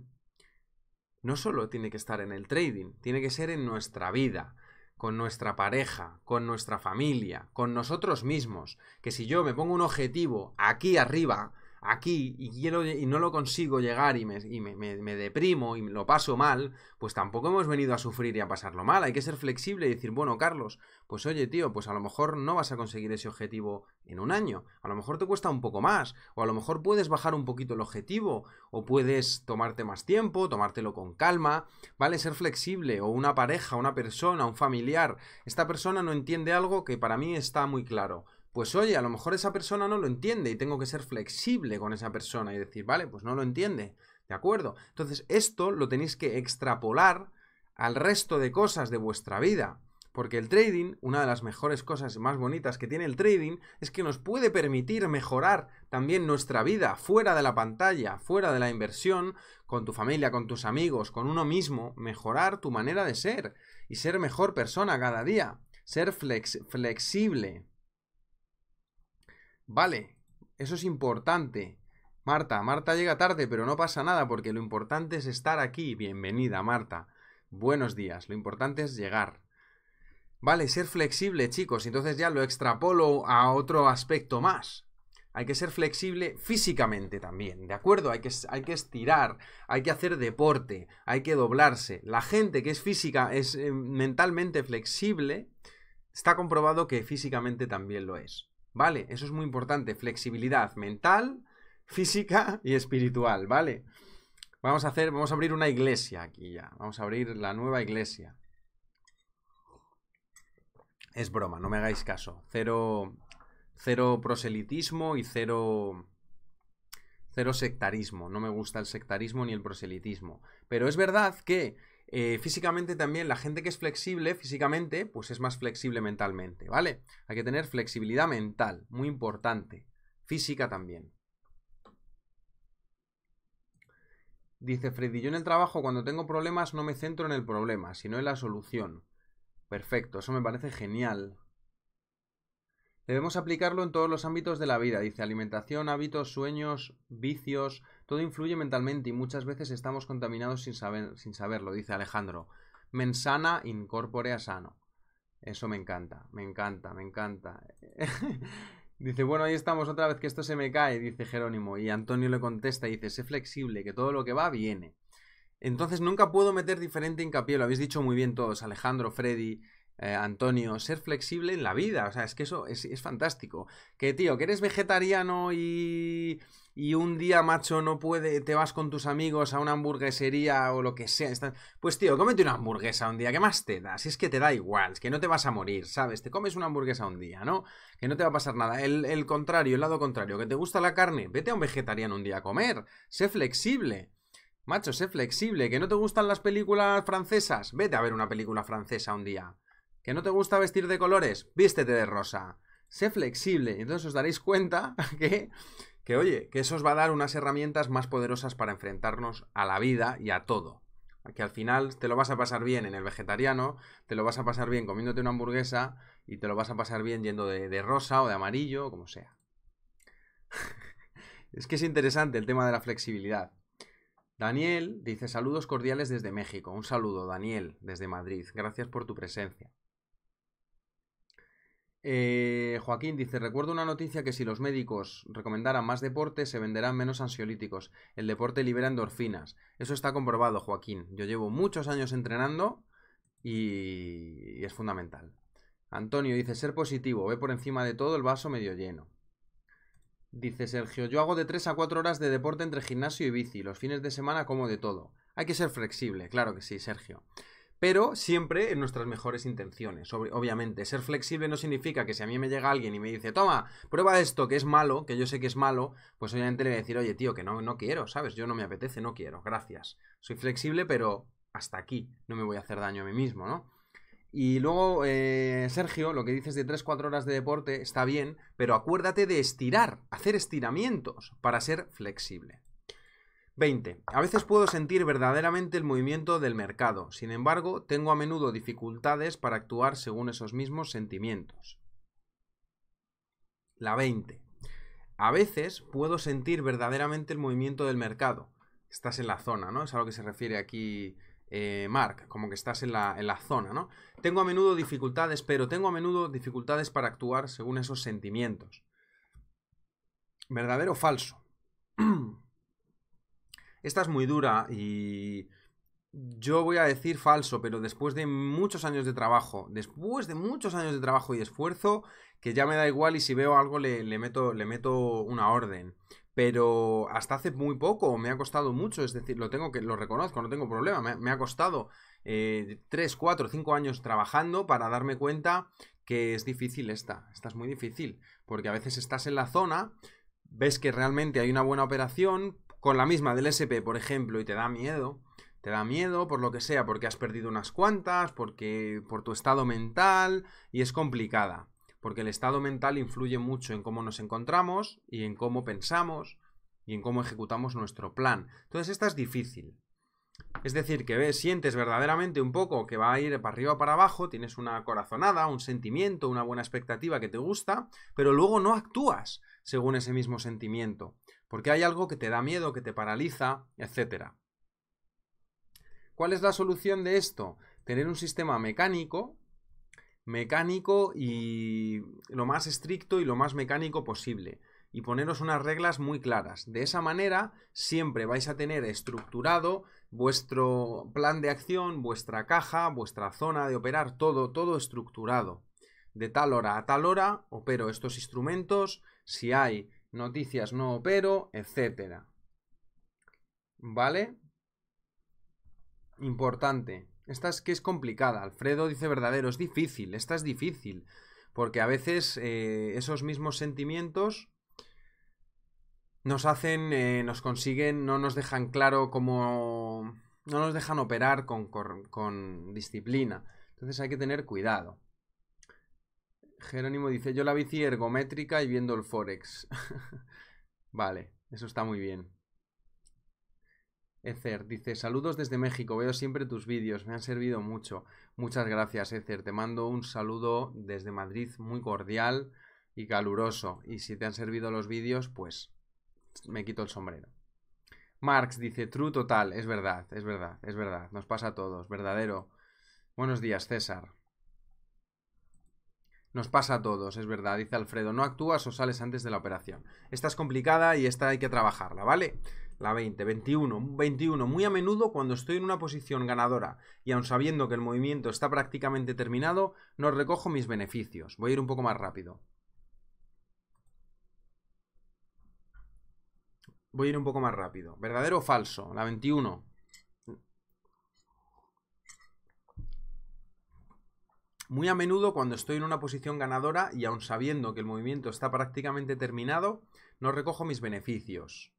no solo tiene que estar en el trading, tiene que ser en nuestra vida, con nuestra pareja, con nuestra familia, con nosotros mismos. Que si yo me pongo un objetivo aquí arriba, aquí y, quiero, y no lo consigo llegar y, me, me, deprimo y lo paso mal, pues tampoco hemos venido a sufrir y a pasarlo mal. Hay que ser flexible y decir, bueno, Carlos, pues oye, tío, pues a lo mejor no vas a conseguir ese objetivo en un año. A lo mejor te cuesta un poco más. O a lo mejor puedes bajar un poquito el objetivo. O puedes tomarte más tiempo, tomártelo con calma. ¿Vale? Ser flexible. O una pareja, una persona, un familiar. Esta persona no entiende algo que para mí está muy claro pues oye, a lo mejor esa persona no lo entiende y tengo que ser flexible con esa persona y decir, vale, pues no lo entiende, ¿de acuerdo? Entonces, esto lo tenéis que extrapolar al resto de cosas de vuestra vida. Porque el trading, una de las mejores cosas más bonitas que tiene el trading, es que nos puede permitir mejorar también nuestra vida fuera de la pantalla, fuera de la inversión, con tu familia, con tus amigos, con uno mismo, mejorar tu manera de ser y ser mejor persona cada día, ser flexible. Vale, eso es importante. Marta, Marta llega tarde, pero no pasa nada porque lo importante es estar aquí. Bienvenida, Marta. Buenos días, lo importante es llegar. Vale, ser flexible, chicos. Entonces ya lo extrapolo a otro aspecto más. Hay que ser flexible físicamente también, ¿de acuerdo? Hay que, hay que estirar, hay que hacer deporte, hay que doblarse. La gente que es física, es eh, mentalmente flexible, está comprobado que físicamente también lo es. ¿vale? Eso es muy importante, flexibilidad mental, <laughs> física y espiritual, ¿vale? Vamos a hacer, vamos a abrir una iglesia aquí ya, vamos a abrir la nueva iglesia. Es broma, no me hagáis caso. Cero, cero proselitismo y cero, cero sectarismo. No me gusta el sectarismo ni el proselitismo. Pero es verdad que eh, físicamente también, la gente que es flexible físicamente, pues es más flexible mentalmente, ¿vale? Hay que tener flexibilidad mental, muy importante. Física también. Dice Freddy, yo en el trabajo cuando tengo problemas no me centro en el problema, sino en la solución. Perfecto, eso me parece genial. Debemos aplicarlo en todos los ámbitos de la vida, dice alimentación, hábitos, sueños, vicios, todo influye mentalmente y muchas veces estamos contaminados sin, saber, sin saberlo, dice Alejandro. Mensana incorporea sano. Eso me encanta, me encanta, me encanta. <laughs> dice, bueno, ahí estamos otra vez que esto se me cae, dice Jerónimo. Y Antonio le contesta y dice, sé flexible, que todo lo que va viene. Entonces nunca puedo meter diferente hincapié, lo habéis dicho muy bien todos, Alejandro, Freddy, eh, Antonio, ser flexible en la vida. O sea, es que eso es fantástico. Que, tío, que eres vegetariano y y un día, macho, no puede, te vas con tus amigos a una hamburguesería o lo que sea. Pues tío, cómete una hamburguesa un día, ¿qué más te da? Si es que te da igual, es que no te vas a morir, ¿sabes? Te comes una hamburguesa un día, ¿no? Que no te va a pasar nada. El, contrario, el lado contrario, que te gusta la carne, vete a un vegetariano un día a comer, sé flexible. Macho, sé flexible, que no te gustan las películas francesas, vete a ver una película francesa un día. Que no te gusta vestir de colores, vístete de rosa. Sé flexible, Y entonces os daréis cuenta <laughs> que que oye, que eso os va a dar unas herramientas más poderosas para enfrentarnos a la vida y a todo. Que al final te lo vas a pasar bien en el vegetariano, te lo vas a pasar bien comiéndote una hamburguesa y te lo vas a pasar bien yendo de, de rosa o de amarillo, como sea. <laughs> es que es interesante el tema de la flexibilidad. Daniel dice saludos cordiales desde México. Un saludo, Daniel, desde Madrid. Gracias por tu presencia. Eh, Joaquín dice, recuerdo una noticia que si los médicos recomendaran más deporte, se venderán menos ansiolíticos. El deporte libera endorfinas. Eso está comprobado, Joaquín. Yo llevo muchos años entrenando y, es fundamental. Antonio dice, ser positivo, ve por encima de todo el vaso medio lleno. Dice Sergio, yo hago de 3 a 4 horas de deporte entre gimnasio y bici, los fines de semana como de todo. Hay que ser flexible, claro que sí, Sergio pero siempre en nuestras mejores intenciones. Obviamente, ser flexible no significa que si a mí me llega alguien y me dice, toma, prueba esto que es malo, que yo sé que es malo, pues obviamente le voy a decir, oye, tío, que no, no quiero, ¿sabes? Yo no me apetece, no quiero, gracias. Soy flexible, pero hasta aquí, no me voy a hacer daño a mí mismo, ¿no? Y luego, eh, Sergio, lo que dices de 3-4 horas de deporte está bien, pero acuérdate de estirar, hacer estiramientos para ser flexible. 20. A veces puedo sentir verdaderamente el movimiento del mercado, sin embargo, tengo a menudo dificultades para actuar según esos mismos sentimientos. La 20. A veces puedo sentir verdaderamente el movimiento del mercado. Estás en la zona, ¿no? Es a lo que se refiere aquí eh, Mark, como que estás en la, en la, zona, ¿no? Tengo a menudo dificultades, pero tengo a menudo dificultades para actuar según esos sentimientos. ¿Verdadero o falso? <clears throat> Esta es muy dura y yo voy a decir falso, pero después de muchos años de trabajo, después de muchos años de trabajo y esfuerzo, que ya me da igual y si veo algo le, meto, le meto una orden. Pero hasta hace muy poco me ha costado mucho, es decir, lo tengo que, lo reconozco, no tengo problema, me, ha costado 3, 4, 5 años trabajando para darme cuenta que es difícil esta, esta es muy difícil, porque a veces estás en la zona, ves que realmente hay una buena operación, con la misma del SP, por ejemplo, y te da miedo, te da miedo por lo que sea, porque has perdido unas cuantas, porque por tu estado mental y es complicada, porque el estado mental influye mucho en cómo nos encontramos y en cómo pensamos y en cómo ejecutamos nuestro plan. Entonces esta es difícil. Es decir, que ves, sientes verdaderamente un poco que va a ir para arriba o para abajo, tienes una corazonada, un sentimiento, una buena expectativa que te gusta, pero luego no actúas según ese mismo sentimiento porque hay algo que te da miedo, que te paraliza, etc. ¿Cuál es la solución de esto? Tener un sistema mecánico, mecánico y lo más estricto y lo más mecánico posible. Y poneros unas reglas muy claras. De esa manera siempre vais a tener estructurado vuestro plan de acción, vuestra caja, vuestra zona de operar, todo, todo estructurado. De tal hora a tal hora opero estos instrumentos. Si hay noticias no opero, etcétera. ¿Vale? Importante. Esta es que es complicada. Alfredo dice verdadero, es difícil, esta es difícil. Porque a veces eh, esos mismos sentimientos nos hacen, eh, nos consiguen, no nos dejan claro cómo... no nos dejan operar con disciplina. Entonces hay que tener cuidado. Jerónimo dice, yo la bici ergométrica y viendo el Forex. <laughs> vale, eso está muy bien. Ecer dice, saludos desde México, veo siempre tus vídeos, me han servido mucho. Muchas gracias, Ecer, te mando un saludo desde Madrid muy cordial y caluroso. Y si te han servido los vídeos, pues me quito el sombrero. Marx dice, true total, es verdad, es verdad, es verdad, nos pasa a todos, verdadero. Buenos días, César. Nos pasa a todos, es verdad, dice Alfredo. No actúas o sales antes de la operación. Esta es complicada y esta hay que trabajarla, ¿vale? La 20, 21, 21. Muy a menudo cuando estoy en una posición ganadora y aun sabiendo que el movimiento está prácticamente terminado, no recojo mis beneficios. Voy a ir un poco más rápido. Voy a ir un poco más rápido. ¿Verdadero o falso? La 21. Muy a menudo cuando estoy en una posición ganadora y aun sabiendo que el movimiento está prácticamente terminado, no recojo mis beneficios.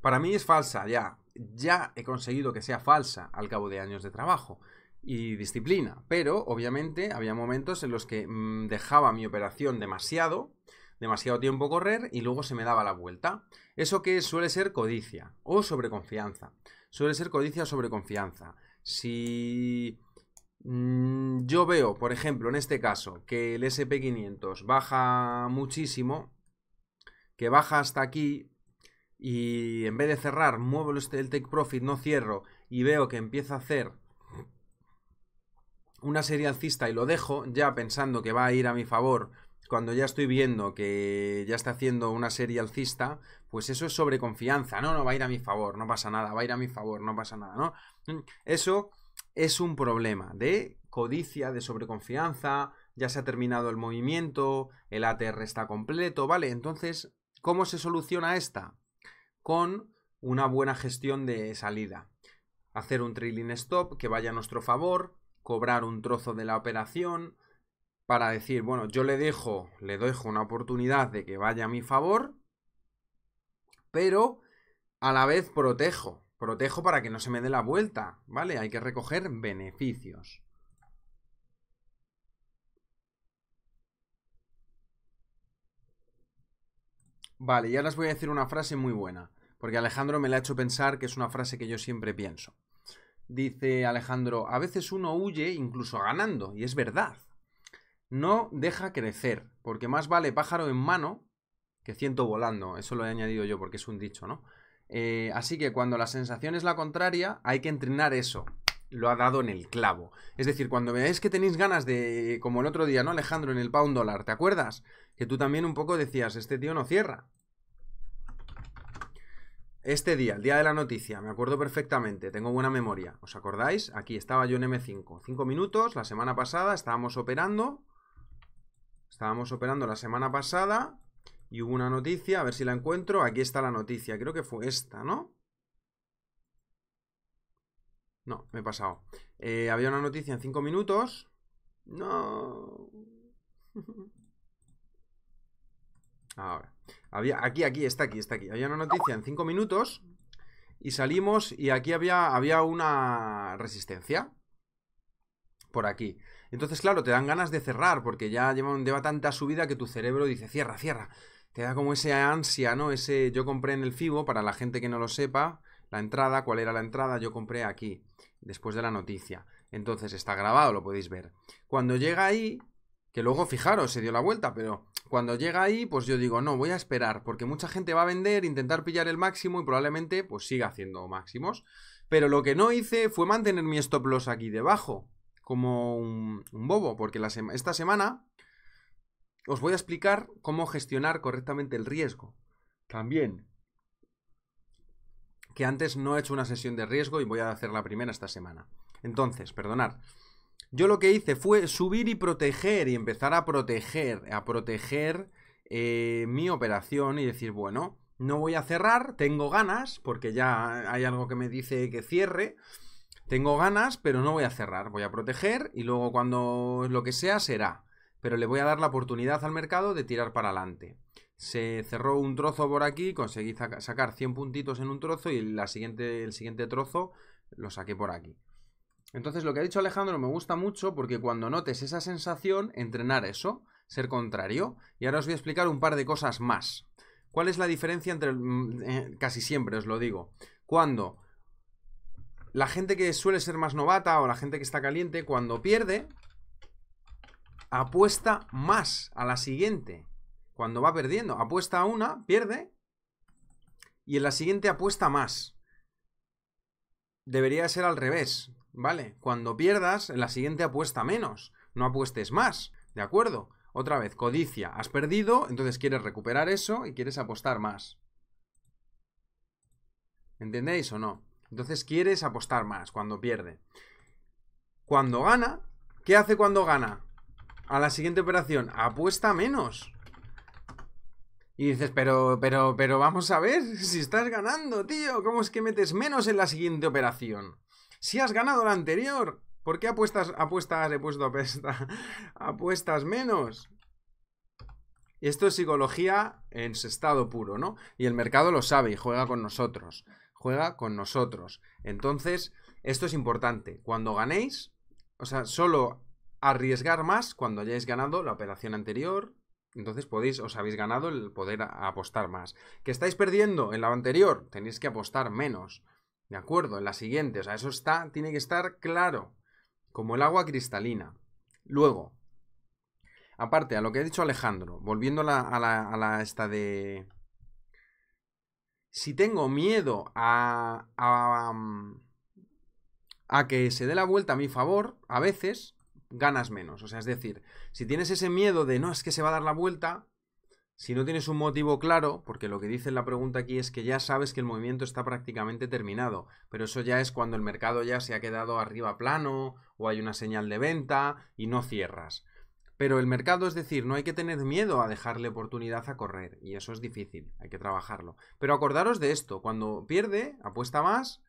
Para mí es falsa, ya. Ya he conseguido que sea falsa al cabo de años de trabajo y disciplina, pero obviamente había momentos en los que mm, dejaba mi operación demasiado, demasiado tiempo correr y luego se me daba la vuelta. Eso que suele ser codicia o sobreconfianza. Suele ser codicia o sobreconfianza. Si mm, yo veo, por ejemplo, en este caso, que el SP500 baja muchísimo, que baja hasta aquí y en vez de cerrar, muevo este, el take profit, no cierro y veo que empieza a hacer una serie alcista y lo dejo ya pensando que va a ir a mi favor cuando ya estoy viendo que ya está haciendo una serie alcista, pues eso es sobreconfianza, no, no, va a ir a mi favor, no pasa nada, va a ir a mi favor, no pasa nada, ¿no? Mm, eso es un problema de codicia, de sobreconfianza, ya se ha terminado el movimiento, el ATR está completo, ¿vale? Entonces, ¿cómo se soluciona esta? Con una buena gestión de salida. Hacer un trailing stop que vaya a nuestro favor, cobrar un trozo de la operación, para decir, bueno, yo le dejo, le una oportunidad de que vaya a mi favor, pero a la vez protejo, protejo para que no se me dé la vuelta, ¿vale? Hay que recoger beneficios. Vale, y ahora voy a decir una frase muy buena, porque Alejandro me la ha hecho pensar que es una frase que yo siempre pienso. Dice Alejandro, a veces uno huye incluso ganando, y es verdad. No deja crecer, porque más vale pájaro en mano que ciento volando. Eso lo he añadido yo porque es un dicho, ¿no? Eh, así que cuando la sensación es la contraria, hay que entrenar eso. Lo ha dado en el clavo. Es decir, cuando veáis que tenéis ganas de, como el otro día, ¿no, Alejandro? En el pound dólar, ¿te acuerdas? Que tú también un poco decías, este tío no cierra. Este día, el día de la noticia, me acuerdo perfectamente, tengo buena memoria. ¿Os acordáis? Aquí estaba yo en M5. Cinco minutos, la semana pasada estábamos operando Estábamos operando la semana pasada y hubo una noticia, a ver si la encuentro. Aquí está la noticia, creo que fue esta, ¿no? No, me he pasado. Eh, había una noticia en 5 minutos. No. <laughs> Ahora. Había, aquí, aquí, está aquí, está aquí. Había una noticia en 5 minutos y salimos y aquí había, había una resistencia. Por aquí. Entonces, claro, te dan ganas de cerrar, porque ya lleva, tanta subida que tu cerebro dice, cierra, cierra. Te da como esa ansia, ¿no? Ese, yo compré en el FIBO, para la gente que no lo sepa, la entrada, cuál era la entrada, yo compré aquí, después de la noticia. Entonces está grabado, lo podéis ver. Cuando llega ahí, que luego fijaros, se dio la vuelta, pero cuando llega ahí, pues yo digo, no, voy a esperar, porque mucha gente va a vender, intentar pillar el máximo y probablemente pues siga haciendo máximos. Pero lo que no hice fue mantener mi stop loss aquí debajo como un, bobo, porque esta semana os voy a explicar cómo gestionar correctamente el riesgo. También, que antes no he hecho una sesión de riesgo y voy a hacer la primera esta semana. Entonces, perdonad. Yo lo que hice fue subir y proteger y empezar a proteger, a proteger eh, mi operación y decir, bueno, no voy a cerrar, tengo ganas, porque ya hay algo que me dice que cierre. Tengo ganas, pero no voy a cerrar. Voy a proteger y luego cuando lo que sea será. Pero le voy a dar la oportunidad al mercado de tirar para adelante. Se cerró un trozo por aquí, conseguí sacar 100 puntitos en un trozo y siguiente, el siguiente trozo lo saqué por aquí. Entonces lo que ha dicho Alejandro me gusta mucho porque cuando notes esa sensación, entrenar eso, ser contrario. Y ahora os voy a explicar un par de cosas más. ¿Cuál es la diferencia entre... Mm, eh, casi siempre os lo digo. Cuando la gente que suele ser más novata o la gente que está caliente, cuando pierde, apuesta más a la siguiente. Cuando va perdiendo, apuesta a una, pierde, y en la siguiente apuesta más. Debería ser al revés, ¿vale? Cuando pierdas, en la siguiente apuesta menos, no apuestes más, ¿de acuerdo? Otra vez, codicia, has perdido, entonces quieres recuperar eso y quieres apostar más. ¿Entendéis o no? Entonces quieres apostar más cuando pierde. Cuando gana, ¿qué hace cuando gana? A la siguiente operación, apuesta menos. Y dices, pero, pero, pero vamos a ver <laughs> si estás ganando, tío. ¿Cómo es que metes menos en la siguiente operación? Si has ganado la anterior, ¿por qué apuestas, apuestas, he puesto apuesta, <laughs> apuestas menos? Esto es psicología en su estado puro, ¿no? Y el mercado lo sabe y juega con nosotros juega con nosotros. Entonces, esto es importante. Cuando ganéis, o sea, solo arriesgar más cuando hayáis ganado la operación anterior. Entonces podéis, os habéis ganado el poder apostar más. Que estáis perdiendo en la anterior, tenéis que apostar menos. ¿De acuerdo? En la siguiente. O sea, eso está, tiene que estar claro. Como el agua cristalina. Luego, aparte, a lo que ha dicho Alejandro, volviendo a a la esta de, si tengo miedo mm, a, que se dé la vuelta a mi favor, a veces ganas menos. O sea, es decir, si tienes ese miedo de no es que se va a dar la vuelta, si no tienes un motivo claro, porque lo que dice la pregunta aquí es que ya sabes que el movimiento está prácticamente terminado, pero eso ya es cuando el mercado ya se ha quedado arriba plano o hay una señal de venta y no cierras. Pero el mercado, es decir, no hay que tener miedo a dejarle oportunidad a correr, y eso es difícil, hay que trabajarlo. Pero acordaros de esto, cuando pierde, apuesta más,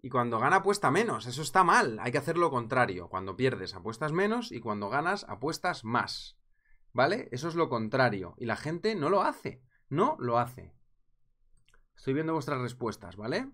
y cuando gana, apuesta menos, eso está mal, hay que hacer lo contrario, cuando pierdes, apuestas menos, y cuando ganas, apuestas más. ¿Vale? Eso es lo contrario, y la gente no lo hace, no lo hace. Estoy viendo vuestras respuestas, ¿vale?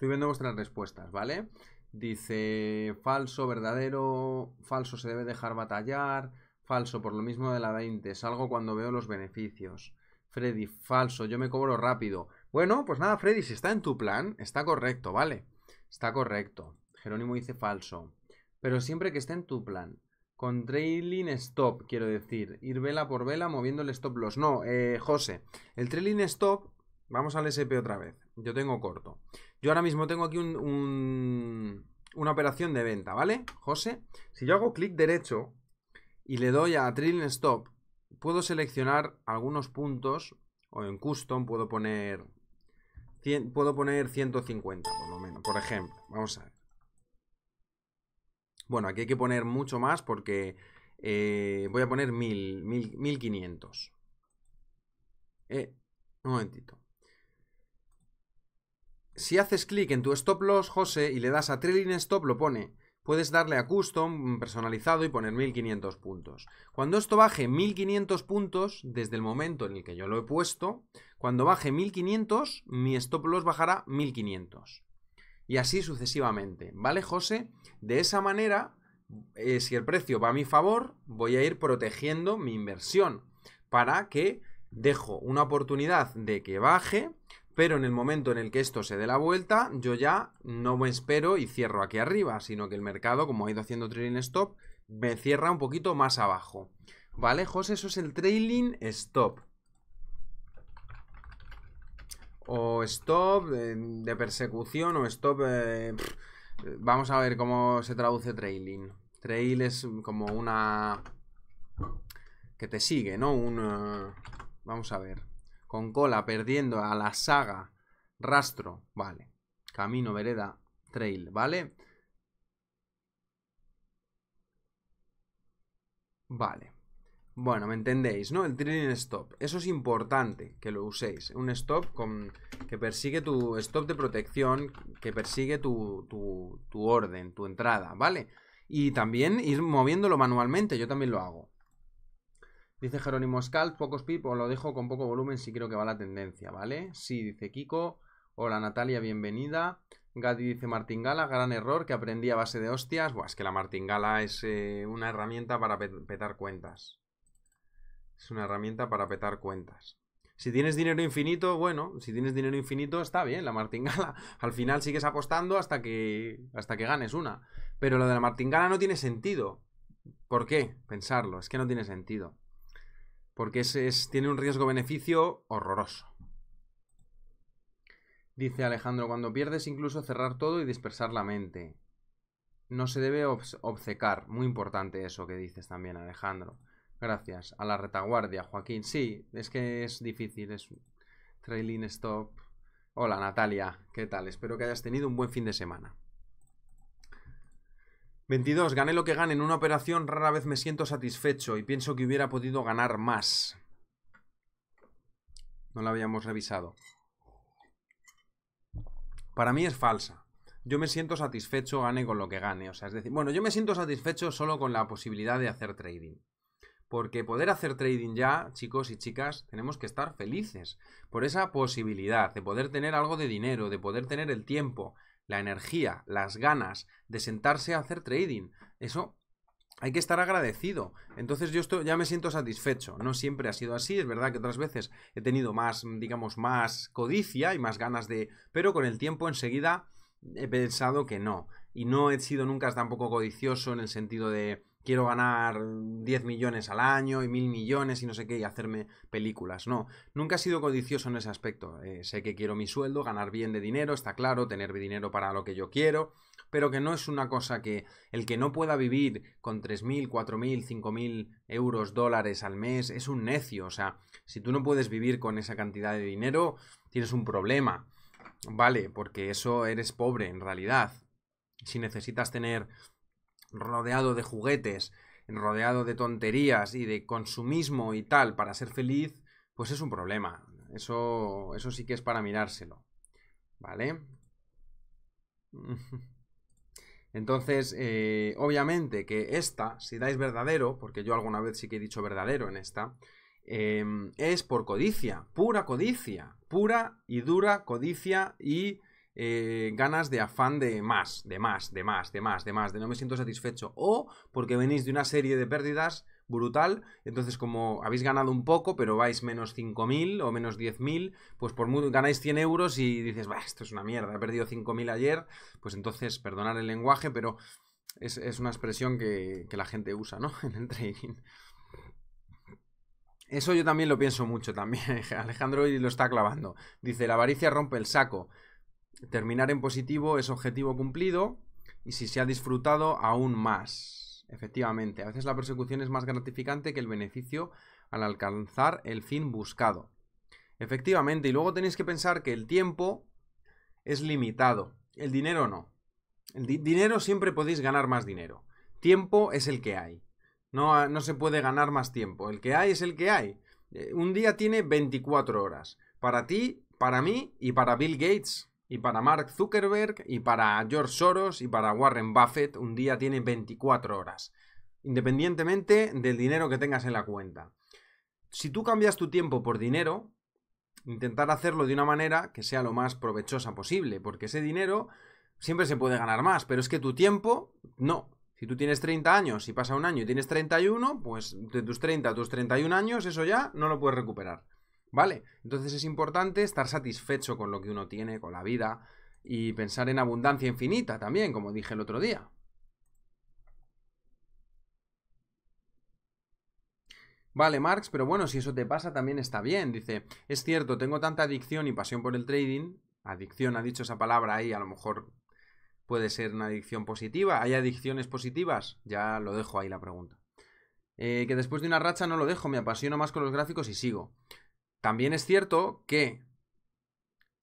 Estoy viendo vuestras respuestas, ¿vale? Dice, falso, verdadero, falso, se debe dejar batallar, falso, por lo mismo de la 20, salgo cuando veo los beneficios. Freddy, falso, yo me cobro rápido. Bueno, pues nada, Freddy, si está en tu plan, está correcto, ¿vale? Está correcto. Jerónimo dice falso. Pero siempre que esté en tu plan. Con trailing stop, quiero decir, ir vela por vela moviendo el stop loss. No, eh, José, el trailing stop, vamos al SP otra vez. Yo tengo corto. Yo ahora mismo tengo aquí una operación de venta, ¿vale? José, si yo hago clic derecho y le doy a Trill Stop, puedo seleccionar algunos puntos o en Custom puedo poner, puedo poner 150 por lo menos, por ejemplo. Vamos a ver. Bueno, aquí hay que poner mucho más porque eh, voy a poner 1500. Eh, un momentito. Si haces clic en tu stop loss, José, y le das a trailing stop, lo pone. Puedes darle a custom personalizado y poner 1500 puntos. Cuando esto baje 1500 puntos, desde el momento en el que yo lo he puesto, cuando baje 1500, mi stop loss bajará 1500. Y así sucesivamente, ¿vale, José? De esa manera, eh, si el precio va a mi favor, voy a ir protegiendo mi inversión para que dejo una oportunidad de que baje pero en el momento en el que esto se dé la vuelta, yo ya no me espero y cierro aquí arriba, sino que el mercado, como ha ido haciendo trailing stop, me cierra un poquito más abajo. ¿Vale, José? Eso es el trailing stop. O stop eh, de persecución o stop... Eh, vamos a ver cómo se traduce trailing. Trail es como una... que te sigue, ¿no? Un... Eh, vamos a ver con cola perdiendo a la saga rastro, vale. Camino, vereda, trail, ¿vale? Vale. Bueno, me entendéis, ¿no? El trailing stop. Eso es importante que lo uséis. Un stop con, que persigue tu stop de protección, que persigue tu orden, tu entrada, ¿vale? Y también ir moviéndolo manualmente, yo también lo hago. Dice Jerónimo Scald pocos pips, o lo dejo con poco volumen si creo que va la tendencia, ¿vale? Sí, dice Kiko. Hola Natalia, bienvenida. Gadi dice martingala, gran error que aprendí a base de hostias. Buah, es que la martingala es eh, una herramienta para petar cuentas. Es una herramienta para petar cuentas. Si tienes dinero infinito, bueno, si tienes dinero infinito está bien la martingala. <laughs> Al final sigues apostando hasta que hasta que ganes una. Pero lo de la martingala no tiene sentido. ¿Por qué? Pensarlo, es que no tiene sentido. Porque tiene un riesgo-beneficio horroroso. Dice Alejandro, cuando pierdes incluso cerrar todo y dispersar la mente. No se debe obcecar. Muy importante eso que dices también, Alejandro. Gracias. A la retaguardia, Joaquín. Sí, es que es difícil. Es trailing stop. Hola, Natalia. ¿Qué tal? Espero que hayas tenido un buen fin de semana. 22. Gané lo que gane en una operación, rara vez me siento satisfecho y pienso que hubiera podido ganar más. No la habíamos revisado. Para mí es falsa. Yo me siento satisfecho, gane con lo que gane. O sea, es decir, bueno, yo me siento satisfecho solo con la posibilidad de hacer trading. Porque poder hacer trading ya, chicos y chicas, tenemos que estar felices por esa posibilidad de poder tener algo de dinero, de poder tener el tiempo, la energía, las ganas de sentarse a hacer trading. Eso hay que estar agradecido. Entonces yo estoy, ya me siento satisfecho. No siempre ha sido así. Es verdad que otras veces he tenido más, digamos, más codicia y más ganas de... Pero con el tiempo enseguida he pensado que no. Y no he sido nunca tampoco codicioso en el sentido de quiero ganar 10 millones al año y mil millones y no sé qué y hacerme películas. No, nunca he sido codicioso en ese aspecto. Eh, sé que quiero mi sueldo, ganar bien de dinero, está claro, tener dinero para lo que yo quiero, pero que no es una cosa que el que no pueda vivir con 3.000, 4.000, 5.000 euros, dólares al mes, es un necio. O sea, si tú no puedes vivir con esa cantidad de dinero, tienes un problema. Vale, porque eso eres pobre en realidad. Si necesitas tener rodeado de juguetes, rodeado de tonterías y de consumismo y tal para ser feliz, pues es un problema. Eso, eso sí que es para mirárselo. ¿Vale? <laughs> Entonces, eh, obviamente que esta, si dais verdadero, porque yo alguna vez sí que he dicho verdadero en esta, em, es por codicia, pura codicia, pura y dura codicia y eh, ganas de afán de más, de más, de más, de más, de más, de no me siento satisfecho. O porque venís de una serie de pérdidas brutal, entonces como habéis ganado un poco, pero vais menos 5.000 o menos 10.000, pues por ganáis 100 euros y dices, esto es una mierda, he perdido 5.000 ayer, pues entonces, perdonar el lenguaje, pero es, una expresión que, la gente usa, ¿no? <laughs> en el trading. Eso yo también lo pienso mucho, también. <laughs> Alejandro lo está clavando. Dice, la avaricia rompe el saco. Terminar en positivo es objetivo cumplido y si se ha disfrutado aún más. Efectivamente, a veces la persecución es más gratificante que el beneficio al alcanzar el fin buscado. Efectivamente, y luego tenéis que pensar que el tiempo es limitado, el dinero no. El dinero siempre podéis ganar más dinero. Tiempo es el que hay. No, no se puede ganar más tiempo. El que hay es el que hay. Eh, un día tiene 24 horas. Para ti, para mí y para Bill Gates y para Mark Zuckerberg, y para George Soros, y para Warren Buffett, un día tiene 24 horas, independientemente del dinero que tengas en la cuenta. Si tú cambias tu tiempo por dinero, intentar hacerlo de una manera que sea lo más provechosa posible, porque ese dinero siempre se puede ganar más, pero es que tu tiempo no. Si tú tienes 30 años y pasa un año y tienes 31, pues de tus 30 a tus 31 años eso ya no lo puedes recuperar. ¿Vale? Entonces es importante estar satisfecho con lo que uno tiene, con la vida, y pensar en abundancia infinita también, como dije el otro día. Vale, Marx, pero bueno, si eso te pasa también está bien. Dice, es cierto, tengo tanta adicción y pasión por el trading. Adicción, ha dicho esa palabra ahí, a lo mejor puede ser una adicción positiva. ¿Hay adicciones positivas? Ya lo dejo ahí la pregunta. Eh, que después de una racha no lo dejo, me apasiono más con los gráficos y sigo. También es cierto que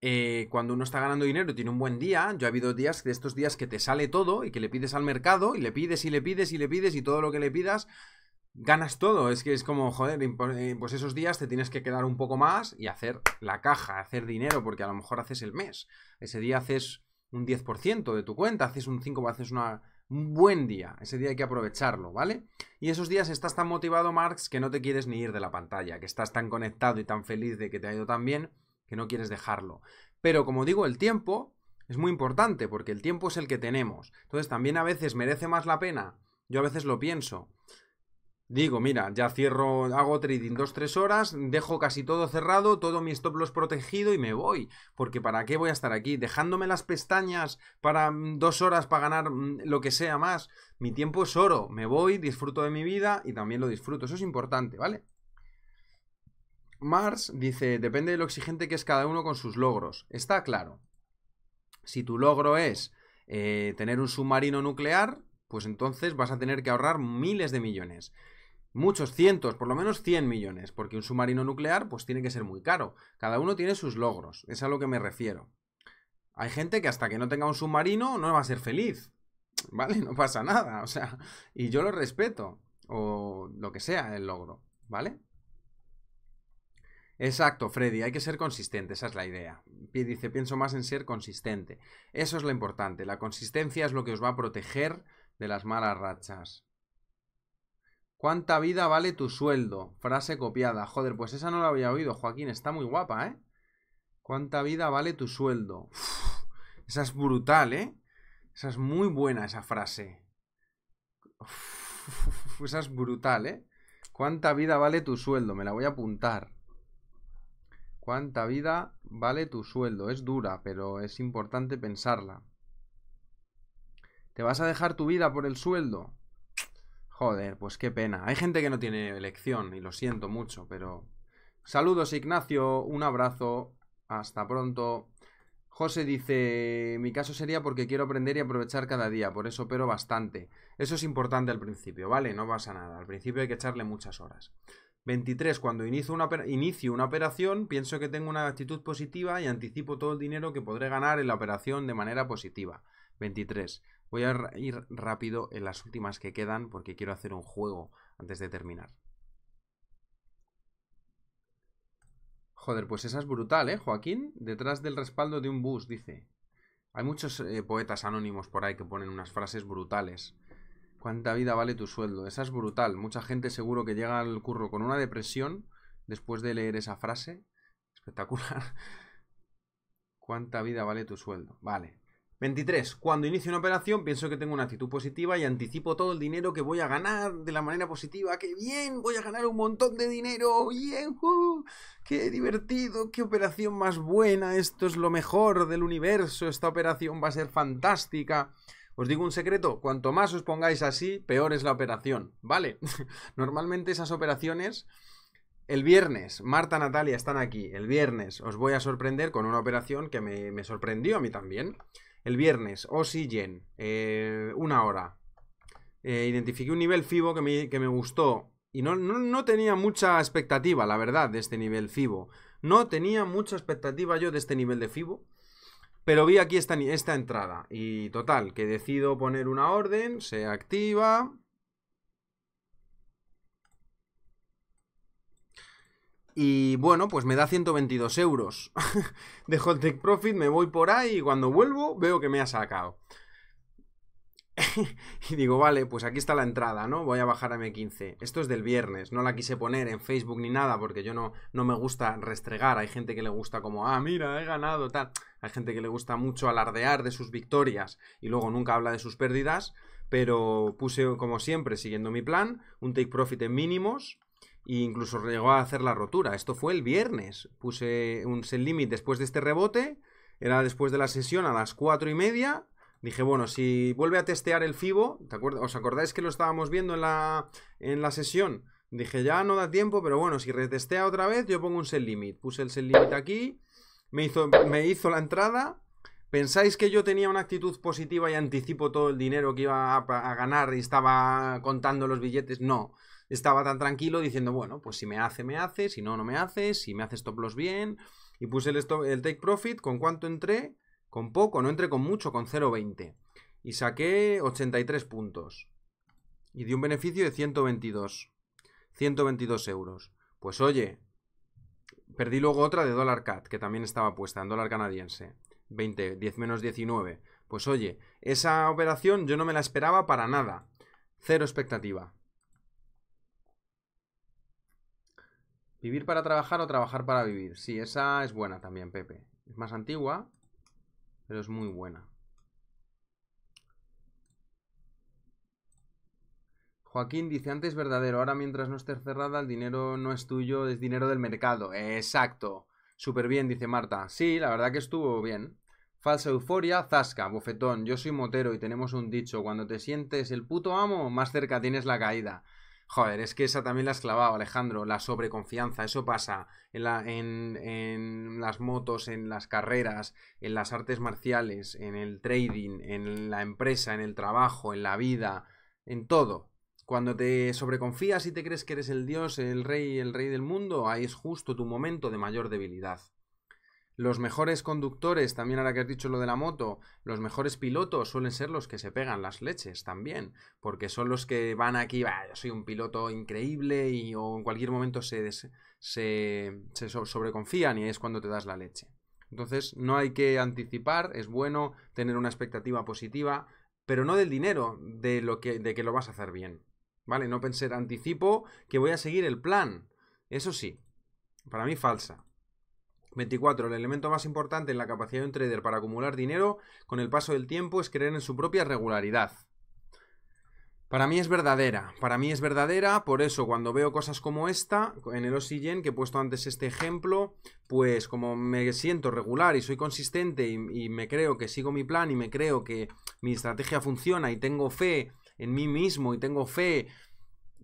eh, cuando uno está ganando dinero y tiene un buen día, yo he habido días de estos días que te sale todo y que le pides al mercado y le pides y le pides y le pides y todo lo que le pidas ganas todo. Es que es como, joder, eh, pues esos días te tienes que quedar un poco más y hacer la caja, hacer dinero, porque a lo mejor haces el mes. Ese día haces un 10% de tu cuenta, haces un 5%, haces una un buen día. Ese día hay que aprovecharlo, ¿vale? Y esos días estás tan motivado, Marx, que no te quieres ni ir de la pantalla, que estás tan conectado y tan feliz de que te ha ido tan bien que no quieres dejarlo. Pero como digo, el tiempo es muy importante porque el tiempo es el que tenemos. Entonces también a veces merece más la pena. Yo a veces lo pienso. Digo, mira, ya cierro, hago trading 2-3 horas, dejo casi todo cerrado, todo mi stop loss protegido y me voy. Porque ¿para qué voy a estar aquí? Dejándome las pestañas para mm, dos horas para ganar mm, lo que sea más. Mi tiempo es oro, me voy, disfruto de mi vida y también lo disfruto. Eso es importante, ¿vale? Mars dice, depende de lo exigente que es cada uno con sus logros. Está claro. Si tu logro es eh, tener un submarino nuclear, pues entonces vas a tener que ahorrar miles de millones muchos cientos, por lo menos 100 millones, porque un submarino nuclear pues tiene que ser muy caro. Cada uno tiene sus logros, es a lo que me refiero. Hay gente que hasta que no tenga un submarino no va a ser feliz, <tsk> ¿vale? No pasa nada, o sea, y yo lo respeto, o lo que sea el logro, ¿vale? Exacto, Freddy, hay que ser consistente, esa es la idea. Dice, pienso más en ser consistente. Eso es lo importante, la consistencia es lo que os va a proteger de las malas rachas. ¿Cuánta vida vale tu sueldo? Frase copiada. Joder, pues esa no la había oído, Joaquín. Está muy guapa, ¿eh? ¿Cuánta vida vale tu sueldo? esa es brutal, ¿eh? Esa es muy buena esa frase. esa es brutal, ¿eh? ¿Cuánta vida vale tu sueldo? Me la voy a apuntar. ¿Cuánta vida vale tu sueldo? Es dura, pero es importante pensarla. ¿Te vas a dejar tu vida por el sueldo? Joder, pues qué pena. Hay gente que no tiene elección y lo siento mucho, pero... Saludos Ignacio, un abrazo, hasta pronto. José dice, mi caso sería porque quiero aprender y aprovechar cada día, por eso pero bastante. Eso es importante al principio, ¿vale? No pasa nada, al principio hay que echarle muchas horas. 23. Cuando inicio una, inicio una operación, pienso que tengo una actitud positiva y anticipo todo el dinero que podré ganar en la operación de manera positiva. 23. Voy a ir rápido en las últimas que quedan porque quiero hacer un juego antes de terminar. Joder, pues esa es brutal, ¿eh, Joaquín? Detrás del respaldo de un bus, dice. Hay muchos eh, poetas anónimos por ahí que ponen unas frases brutales. ¿Cuánta vida vale tu sueldo? Esa es brutal. Mucha gente seguro que llega al curro con una depresión después de leer esa frase. Espectacular. <laughs> ¿Cuánta vida vale tu sueldo? Vale. 23. Cuando inicio una operación pienso que tengo una actitud positiva y anticipo todo el dinero que voy a ganar de la manera positiva. ¡Qué bien! Voy a ganar un montón de dinero. ¡Bien! ¡Uh! ¡Qué divertido! ¡Qué operación más buena! Esto es lo mejor del universo. Esta operación va a ser fantástica. Os digo un secreto, cuanto más os pongáis así, peor es la operación, ¿vale? <laughs> Normalmente esas operaciones... El viernes, Marta, Natalia están aquí. El viernes os voy a sorprender con una operación que me, me sorprendió a mí también. El viernes, Osi eh, una hora. Eh, identifiqué un nivel FIBO que me, gustó. Y no, tenía mucha expectativa, la verdad, de este nivel FIBO. No tenía mucha expectativa yo de este nivel de FIBO. Pero vi aquí esta entrada. Y total, que decido poner una orden, se activa. Y bueno, pues me da 122 euros. <laughs> Dejo el Take Profit, me voy por ahí y cuando vuelvo veo que me ha sacado. <laughs> y digo, vale, pues aquí está la entrada, ¿no? Voy a bajar a M15. Esto es del viernes, no la quise poner en Facebook ni nada porque yo no, no me gusta restregar. Hay gente que le gusta como, ah, mira, he ganado, tal. Hay gente que le gusta mucho alardear de sus victorias y luego nunca habla de sus pérdidas. Pero puse, como siempre, siguiendo mi plan, un take profit en mínimos e incluso llegó a hacer la rotura. Esto fue el viernes. Puse un sell limit después de este rebote. Era después de la sesión a las 4 y media. Dije, bueno, si vuelve a testear el FIBO, ¿os acordáis que lo estábamos viendo en la, en la sesión? Dije, ya no da tiempo, pero bueno, si retestea otra vez, yo pongo un sell limit. Puse el sell limit aquí, me hizo, me hizo la entrada. ¿Pensáis que yo tenía una actitud positiva y anticipo todo el dinero que iba a ganar y estaba contando los billetes? No estaba tan tranquilo diciendo, bueno, pues si me hace, me hace, si no, no me hace, si me hace stop loss bien. Y puse el, el take profit, ¿con cuánto entré? Con poco, no entré con mucho, con 0,20. Y saqué 83 puntos. Y di un beneficio de 122. 122 euros. Pues oye, perdí luego otra de dólar cat, que también estaba puesta en dólar canadiense. 20, 10 menos 19. Pues oye, esa operación yo no me la esperaba para nada. Cero expectativa. Vivir para trabajar o trabajar para vivir. Sí, esa es buena también, Pepe. Es más antigua, pero es muy buena. Joaquín dice, antes verdadero, ahora mientras no estés cerrada, el dinero no es tuyo, es dinero del mercado. Exacto. Súper bien, dice Marta. Sí, la verdad que estuvo bien. Falsa euforia, zasca, bofetón, yo soy motero y tenemos un dicho, cuando te sientes el puto amo, más cerca tienes la caída. Joder, es que esa también la has clavado, Alejandro, la sobreconfianza, eso pasa en, en, las motos, en las carreras, en las artes marciales, en el trading, en la empresa, en el trabajo, en la vida, en todo. Cuando te sobreconfías y te crees que eres el dios, el rey, el rey del mundo, ahí es justo tu momento de mayor debilidad. Los mejores conductores, también ahora que has dicho lo de la moto, los mejores pilotos suelen ser los que se pegan las leches también, porque son los que van aquí, va, yo soy un piloto increíble y en cualquier momento se, se, se sobreconfían y es cuando te das la leche. Entonces no hay que anticipar, es bueno tener una expectativa positiva, pero no del dinero, de, lo que, de que lo vas a hacer bien. ¿Vale? No pensar anticipo que voy a seguir el plan. Eso sí, para mí falsa. 24. El elemento más importante en la capacidad de un trader para acumular dinero con el paso del tiempo es creer en su propia regularidad. Para mí es verdadera, para mí es verdadera, por eso cuando veo cosas como esta, en el Oxygen, que he puesto antes este ejemplo, pues como me siento regular y soy consistente y, me creo que sigo mi plan y me creo que mi estrategia funciona y tengo fe en mí mismo y tengo fe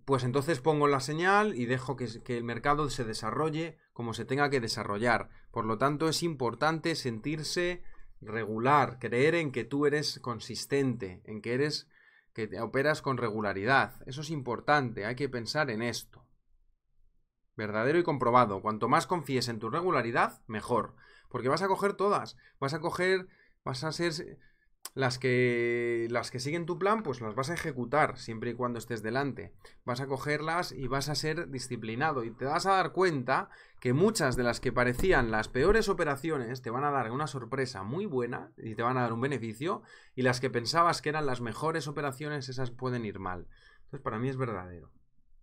pues entonces pongo la señal y dejo que, el mercado se desarrolle como se tenga que desarrollar. Por lo tanto, es importante sentirse regular, creer en que tú eres consistente, en que eres que te operas con regularidad. Eso es importante, hay que pensar en esto. Verdadero y comprobado. Cuanto más confíes en tu regularidad, mejor, porque vas a coger todas, vas a coger, vas a ser las que, las que siguen tu plan, pues las vas a ejecutar siempre y cuando estés delante. Vas a cogerlas y vas a ser disciplinado. Y te vas a dar cuenta que muchas de las que parecían las peores operaciones te van a dar una sorpresa muy buena y te van a dar un beneficio. Y las que pensabas que eran las mejores operaciones, esas pueden ir mal. Entonces, para mí es verdadero.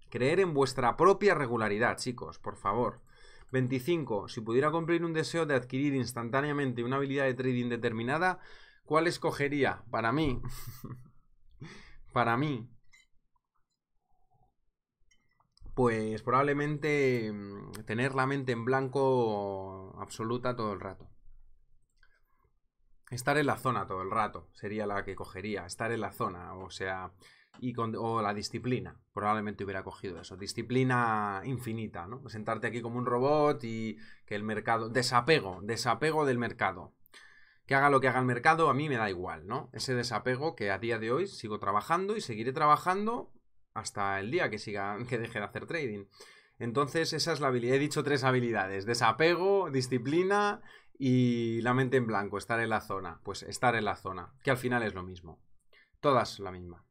Creer en vuestra propia regularidad, chicos, por favor. 25. Si pudiera cumplir un deseo de adquirir instantáneamente una habilidad de trading determinada, ¿Cuál escogería? Para mí. <laughs> para mí. Pues probablemente mm, tener la mente en blanco absoluta todo el rato. Estar en la zona todo el rato sería la que cogería. Estar en la zona, o sea, y con, o la disciplina. Probablemente hubiera cogido eso. Disciplina infinita, ¿no? Sentarte aquí como un robot y que el mercado. Desapego, desapego del mercado que haga lo que haga el mercado, a mí me da igual, ¿no? Ese desapego que a día de hoy sigo trabajando y seguiré trabajando hasta el día que sigan <laughs> que deje de hacer trading. Entonces, esa es la habilidad. He dicho tres habilidades: desapego, disciplina y la mente en blanco, estar en la zona. Pues estar en la zona, que al final es lo mismo. Todas la misma.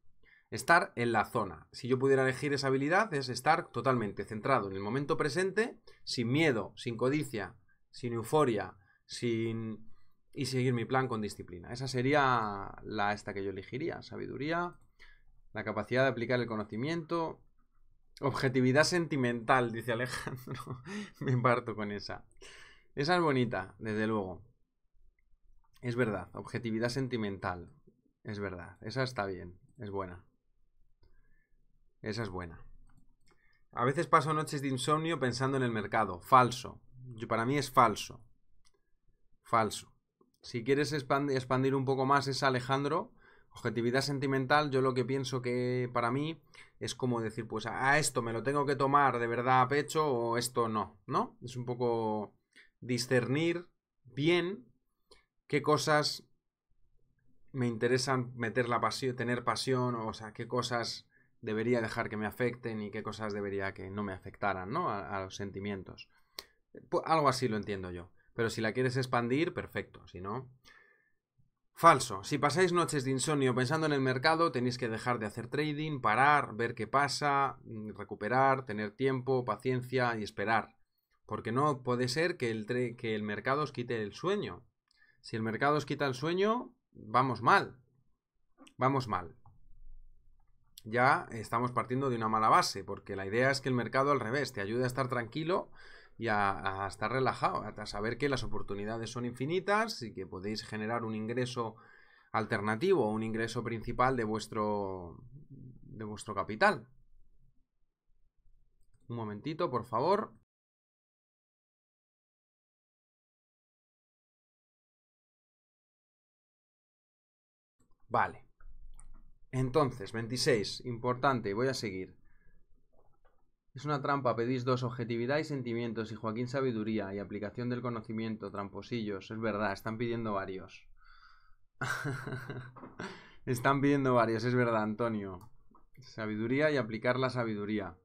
Estar en la zona. Si yo pudiera elegir esa habilidad, es estar totalmente centrado en el momento presente, sin miedo, sin codicia, sin euforia, sin y seguir mi plan con disciplina. Esa sería la esta que yo elegiría. Sabiduría, la capacidad de aplicar el conocimiento, objetividad sentimental, dice Alejandro. <laughs> Me parto con esa. Esa es bonita, desde luego. Es verdad, objetividad sentimental. Es verdad, esa está bien, es buena. Esa es buena. A veces paso noches de insomnio pensando en el mercado. Falso. para mí es falso. Falso si quieres expandir un poco más es Alejandro. Objetividad sentimental, yo lo que pienso que para mí es como decir, pues a esto me lo tengo que tomar de verdad a pecho o esto no, ¿no? Es un poco discernir bien qué cosas me interesan meter la pasión, tener pasión, o sea, qué cosas debería dejar que me afecten y qué cosas debería que no me afectaran, ¿no? A, los sentimientos. algo así lo entiendo yo. Pero si la quieres expandir, perfecto, si no... Falso. Si pasáis noches de insomnio pensando en el mercado, tenéis que dejar de hacer trading, parar, ver qué pasa, mm, recuperar, tener tiempo, paciencia y esperar. Porque no puede ser que el, que el mercado os quite el sueño. Si el mercado os quita el sueño, vamos mal. Vamos mal. Ya estamos partiendo de una mala base, porque la idea es que el mercado al revés te ayude a estar tranquilo y a, estar relajado, a saber que las oportunidades son infinitas y que podéis generar un ingreso alternativo, o un ingreso principal de vuestro, de vuestro capital. Un momentito, por favor. Vale. Entonces, 26, importante, voy a seguir. Es una trampa, pedís dos, objetividad y sentimientos, y Joaquín sabiduría y aplicación del conocimiento, tramposillos, es verdad, están pidiendo varios. <laughs> están pidiendo varios, es verdad, Antonio. Sabiduría y aplicar la sabiduría.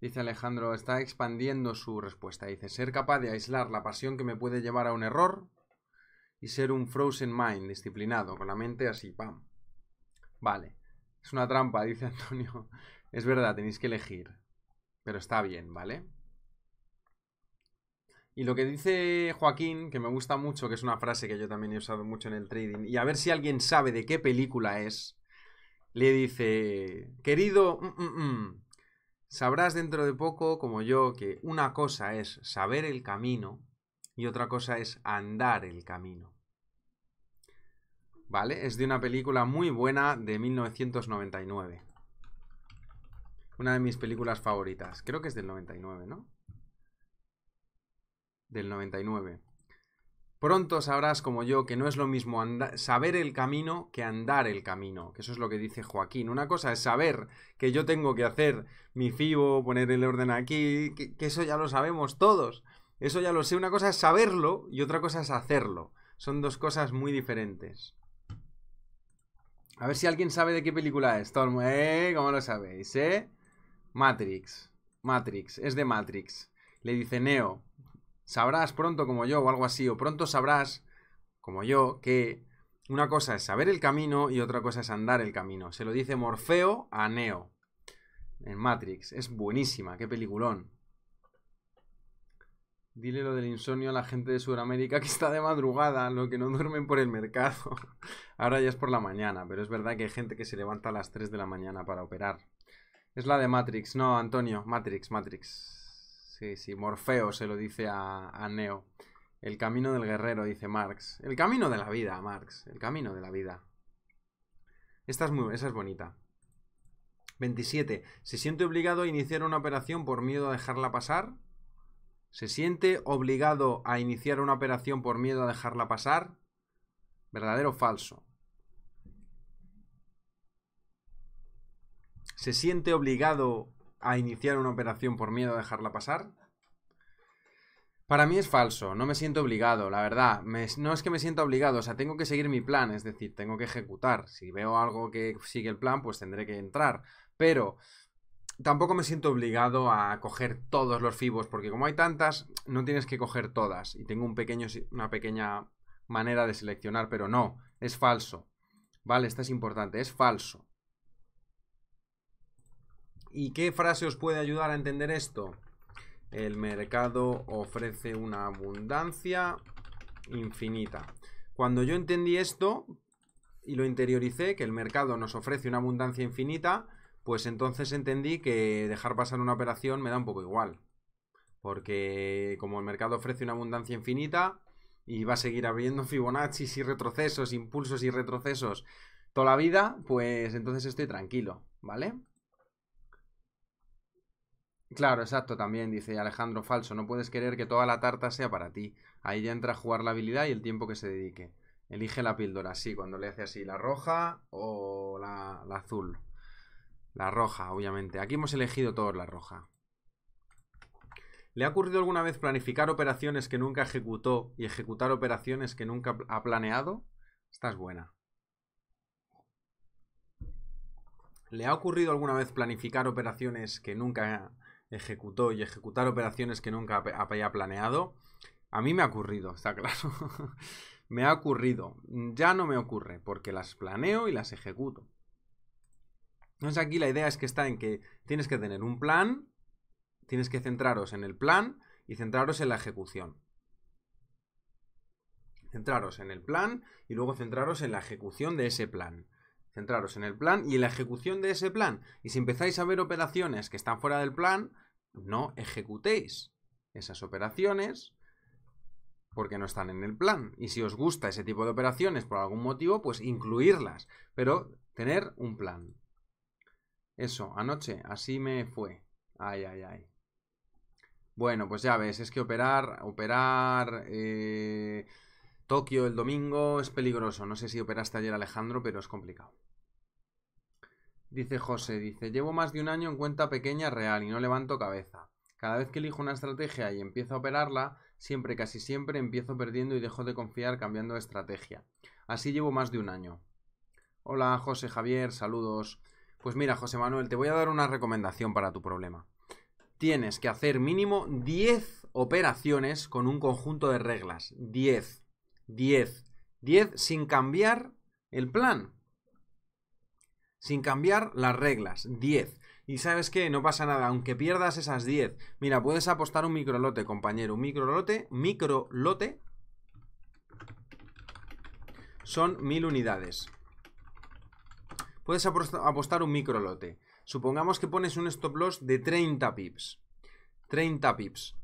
Dice Alejandro, está expandiendo su respuesta. Dice, ser capaz de aislar la pasión que me puede llevar a un error y ser un frozen mind, disciplinado, con la mente así, pam. Vale. Es una trampa, <laughs> dice Antonio. Es verdad, tenéis que elegir. Pero está bien, ¿vale? Y lo que dice Joaquín, que me gusta mucho, que es una frase que yo también he usado mucho en el trading, y a ver si alguien sabe de qué película es, le dice, querido, mm, mm, mm, sabrás dentro de poco, como yo, que una cosa es saber el camino y otra cosa es andar el camino. ¿vale? Es de una película muy buena de 1999. Una de mis películas favoritas. Creo que es del 99, ¿no? Del 99. Pronto sabrás como yo que no es lo mismo saber el camino que andar el camino, que eso es lo que dice Joaquín. Una cosa es saber que yo tengo que hacer mi FIBO, poner el orden aquí, que, que eso ya lo sabemos todos. Eso ya lo sé. Una cosa es saberlo y otra cosa es hacerlo. Son dos cosas muy diferentes. A ver si alguien sabe de qué película es. Storm, ¿eh? ¿Cómo lo sabéis, eh? Matrix. Matrix. Es de Matrix. Le dice Neo. Sabrás pronto como yo o algo así. O pronto sabrás como yo que una cosa es saber el camino y otra cosa es andar el camino. Se lo dice Morfeo a Neo. En Matrix. Es buenísima. Qué peliculón. Dile lo del insomnio a la gente de Sudamérica que está de madrugada, lo que no duermen por el mercado. <laughs> Ahora ya es por la mañana, pero es verdad que hay gente que se levanta a las 3 de la mañana para operar. Es la de Matrix, no, Antonio, Matrix, Matrix. Sí, sí, Morfeo se lo dice a, Neo. El camino del guerrero, dice Marx. El camino de la vida, Marx. El camino de la vida. Esta es muy, esa es bonita. 27. Se siente obligado a iniciar una operación por miedo a dejarla pasar. ¿Se siente obligado a iniciar una operación por miedo a dejarla pasar? ¿Verdadero o falso? ¿Se siente obligado a iniciar una operación por miedo a dejarla pasar? Para mí es falso, no me siento obligado, la verdad. no es que me sienta obligado, o sea, tengo que seguir mi plan, es decir, tengo que ejecutar. Si veo algo que sigue el plan, pues tendré que entrar. Pero tampoco me siento obligado a coger todos los fibos, porque como hay tantas, no tienes que coger todas. Y tengo un pequeño, una pequeña manera de seleccionar, pero no, es falso. Vale, esta es importante, es falso. ¿Y qué frase os puede ayudar a entender esto? El mercado ofrece una abundancia infinita. Cuando yo entendí esto y lo interioricé, que el mercado nos ofrece una abundancia infinita, pues entonces entendí que dejar pasar una operación me da un poco igual. Porque como el mercado ofrece una abundancia infinita y va a seguir abriendo <laughs> Fibonacci y retrocesos, impulsos y retrocesos toda la vida, pues entonces estoy tranquilo, ¿vale? Claro, exacto, también dice Alejandro Falso, no puedes querer que toda la tarta sea para ti. Ahí ya entra a jugar la habilidad y el tiempo que se dedique. Elige la píldora, sí, cuando le hace así, la roja o la, la azul. La roja, obviamente. Aquí hemos elegido todos la roja. ¿Le ha ocurrido alguna vez planificar operaciones que nunca ejecutó y ejecutar operaciones que nunca ha planeado? Esta es buena. ¿Le ha ocurrido alguna vez planificar operaciones que nunca ejecutó y ejecutar operaciones que nunca había planeado? A mí me ha ocurrido, está claro. <laughs> me ha ocurrido. Ya no me ocurre porque las planeo y las ejecuto. Entonces aquí la idea es que está en que tienes que tener un plan, tienes que centraros en el plan y centraros en la ejecución. Centraros en el plan y luego centraros en la ejecución de ese plan. Centraros en el plan y en la ejecución de ese plan. Y si empezáis a ver operaciones que están fuera del plan, no ejecutéis esas operaciones porque no están en el plan. Y si os gusta ese tipo de operaciones por algún motivo, pues incluirlas, pero tener un plan. Eso, anoche, así me fue. Ay, ay, ay. Bueno, pues ya ves, es que operar, operar eh, Tokio el domingo es peligroso. No sé si operaste ayer Alejandro, pero es complicado. Dice José, dice, llevo más de un año en cuenta pequeña real y no levanto cabeza. Cada vez que elijo una estrategia y empiezo a operarla, siempre, casi siempre, empiezo perdiendo y dejo de confiar cambiando de estrategia. Así llevo más de un año. Hola José Javier, saludos. Pues mira, José Manuel, te voy a dar una recomendación para tu problema. Tienes que hacer mínimo 10 operaciones con un conjunto de reglas. 10. 10. 10 sin cambiar el plan. Sin cambiar las reglas. 10. Y sabes qué, no pasa nada, aunque pierdas esas 10. Mira, puedes apostar un microlote, compañero. Un microlote, microlote. Son mil unidades puedes apostar un micro lote. Supongamos que pones un stop loss de 30 pips. 30 pips.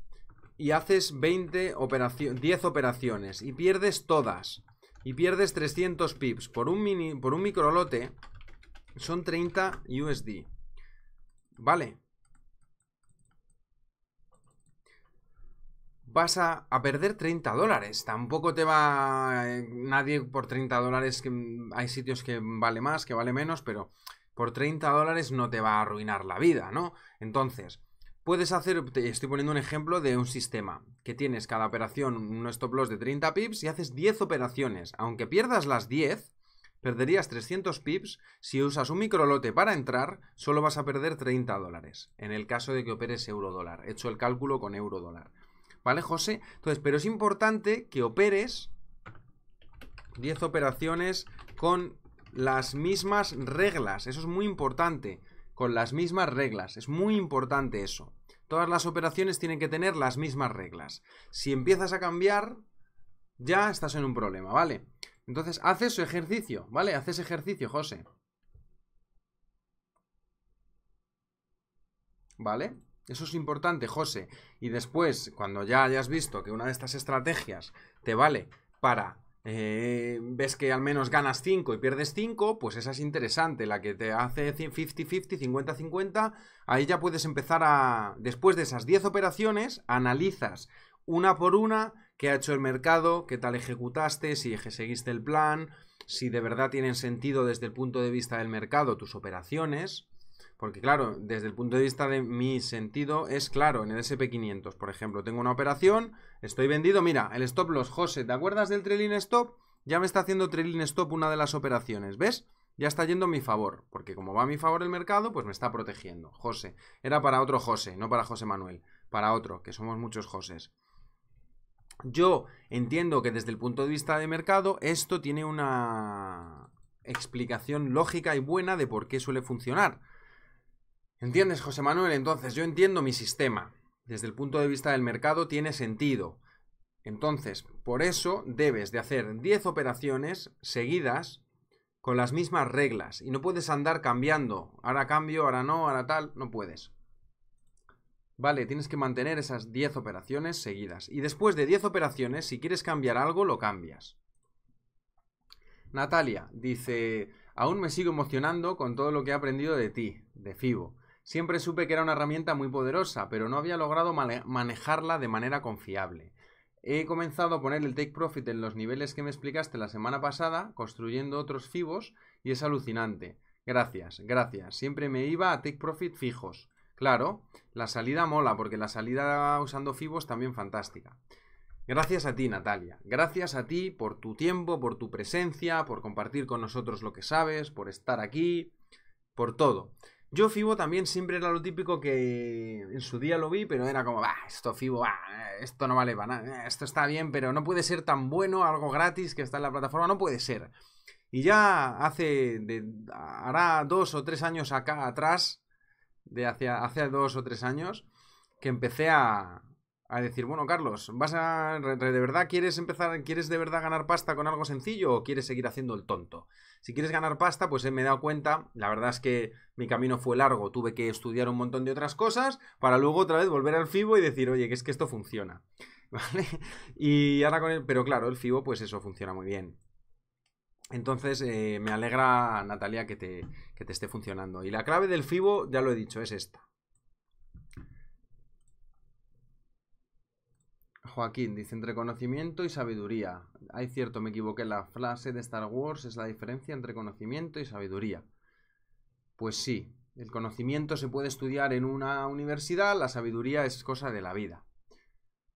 Y haces 20 10 operaciones y pierdes todas. Y pierdes 300 pips. Por un, mini, por un micro lote son 30 USD. ¿Vale? vas a, perder 30 dólares. Tampoco te va eh, nadie por 30 dólares, hay sitios que vale más, que vale menos, pero por 30 dólares no te va a arruinar la vida, ¿no? Entonces, puedes hacer, estoy poniendo un ejemplo de un sistema, que tienes cada operación un stop loss de 30 pips y haces 10 operaciones. Aunque pierdas las 10, perderías 300 pips. Si usas un microlote para entrar, solo vas a perder 30 dólares, en el caso de que operes euro dólar. He hecho el cálculo con euro dólar. ¿Vale, José? Entonces, pero es importante que operes 10 operaciones con las mismas reglas. Eso es muy importante. Con las mismas reglas. Es muy importante eso. Todas las operaciones tienen que tener las mismas reglas. Si empiezas a cambiar, ya estás en un problema, ¿vale? Entonces, haces su ejercicio, ¿vale? Haces ejercicio, José. ¿Vale? Eso es importante, José. Y después, cuando ya hayas visto que una de estas estrategias te vale para... Eh, ves que al menos ganas 5 y pierdes 5, pues esa es interesante, la que te hace 50-50, 50-50, ahí ya puedes empezar a, después de esas 10 operaciones, analizas una por una qué ha hecho el mercado, qué tal ejecutaste, si seguiste el plan, si de verdad tienen sentido desde el punto de vista del mercado tus operaciones, porque claro, desde el punto de vista de mi sentido, es claro, en el SP500, por ejemplo, tengo una operación, estoy vendido, mira, el stop loss, José, ¿te acuerdas del trailing stop? Ya me está haciendo trailing stop una de las operaciones, ¿ves? Ya está yendo a mi favor, porque como va a mi favor el mercado, pues me está protegiendo. José, era para otro José, no para José Manuel, para otro, que somos muchos José. Yo entiendo que desde el punto de vista de mercado esto tiene una explicación lógica y buena de por qué suele funcionar. ¿Entiendes, José Manuel? Entonces, yo entiendo mi sistema. Desde el punto de vista del mercado tiene sentido. Entonces, por eso debes de hacer 10 operaciones seguidas con las mismas reglas y no puedes andar cambiando. Ahora cambio, ahora no, ahora tal, no puedes. Vale, tienes que mantener esas 10 operaciones seguidas. Y después de 10 operaciones, si quieres cambiar algo, lo cambias. Natalia dice, aún me sigo emocionando con todo lo que he aprendido de ti, de FIBO. Siempre supe que era una herramienta muy poderosa, pero no había logrado manejarla de manera confiable. He comenzado a poner el take profit en los niveles que me explicaste la semana pasada, construyendo otros fibos, y es alucinante. Gracias, gracias. Siempre me iba a take profit fijos. Claro, la salida mola, porque la salida usando fibos también fantástica. Gracias a ti, Natalia. Gracias a ti por tu tiempo, por tu presencia, por compartir con nosotros lo que sabes, por estar aquí, por todo. Yo Fibo también siempre era lo típico que en su día lo vi, pero era como, va, esto Fibo, ah, esto no vale para nada, esto está bien, pero no puede ser tan bueno, algo gratis que está en la plataforma, no puede ser. Y ya hace, hará dos o tres años acá atrás, de hace dos o tres años, que empecé a, a decir, bueno, Carlos, ¿vas a de verdad quieres empezar, quieres de verdad ganar pasta con algo sencillo o quieres seguir haciendo el tonto? Si quieres ganar pasta, pues eh, me he dado cuenta, la verdad es que mi camino fue largo, tuve que estudiar un montón de otras cosas para luego otra vez volver al FIBO y decir, oye, que es que esto funciona. <laughs> ¿Vale? Y ahora con el, pero claro, el FIBO, pues eso funciona muy bien. Entonces, eh, me alegra, Natalia, que te, que te esté funcionando. Y la clave del FIBO, ya lo he dicho, es esta. Joaquín, dice, entre conocimiento y sabiduría. Hay cierto, me equivoqué, la frase de Star Wars es la diferencia entre conocimiento y sabiduría. Pues sí, el conocimiento se puede estudiar en una universidad, la sabiduría es cosa de la vida.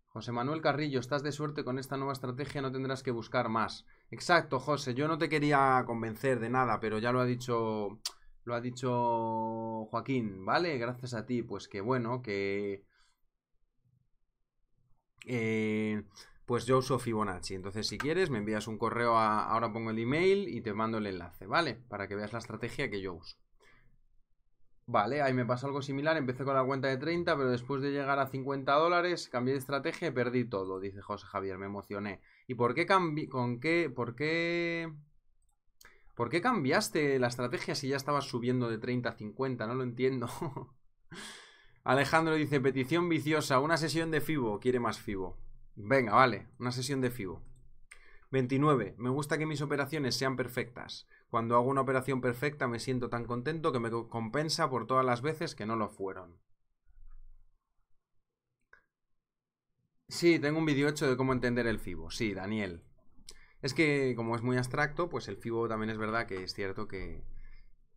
José Manuel Carrillo, estás de suerte con esta nueva estrategia, no tendrás que buscar más. Exacto, José, yo no te quería convencer de nada, pero ya lo ha dicho lo ha dicho Joaquín, ¿vale? Gracias a ti, pues que bueno, que eh, pues yo uso Fibonacci. Entonces, si quieres, me envías un correo ahora pongo el email y te mando el enlace, ¿vale? Para que veas la estrategia que yo uso. Vale, ahí me pasó algo similar, empecé con la cuenta de 30, pero después de llegar a 50 dólares, cambié de estrategia y perdí todo, dice José Javier, me emocioné. ¿Y por qué cambi con qué, por qué... ¿Por qué cambiaste la estrategia si ya estabas subiendo de 30 a 50? No lo entiendo. <laughs> Alejandro dice, petición viciosa, una sesión de FIBO, quiere más FIBO. Venga, vale, una sesión de FIBO. 29. Me gusta que mis operaciones sean perfectas. Cuando hago una operación perfecta me siento tan contento que me compensa por todas las veces que no lo fueron. Sí, tengo un vídeo hecho de cómo entender el FIBO. Sí, Daniel. Es que como es muy abstracto, pues el FIBO también es verdad que es cierto que,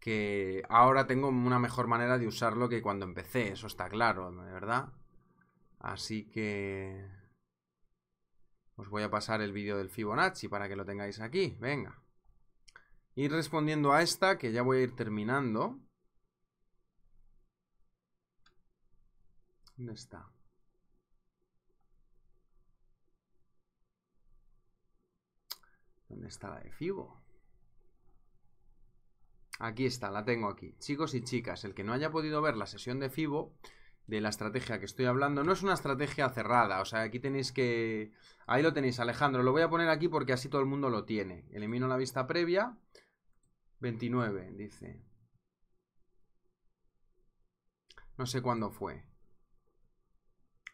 que ahora tengo una mejor manera de usarlo que cuando empecé, eso está claro, de verdad. Así que os voy a pasar el vídeo del Fibonacci para que lo tengáis aquí, venga. Ir respondiendo a esta, que ya voy a ir terminando. ¿Dónde está? ¿Dónde está la de Fibo? Aquí está, la tengo aquí. Chicos y chicas, el que no haya podido ver la sesión de FIBO, de la estrategia que estoy hablando, no es una estrategia cerrada, o sea, aquí tenéis que... Ahí lo tenéis, Alejandro, lo voy a poner aquí porque así todo el mundo lo tiene. Elimino la vista previa, 29, dice. No sé cuándo fue.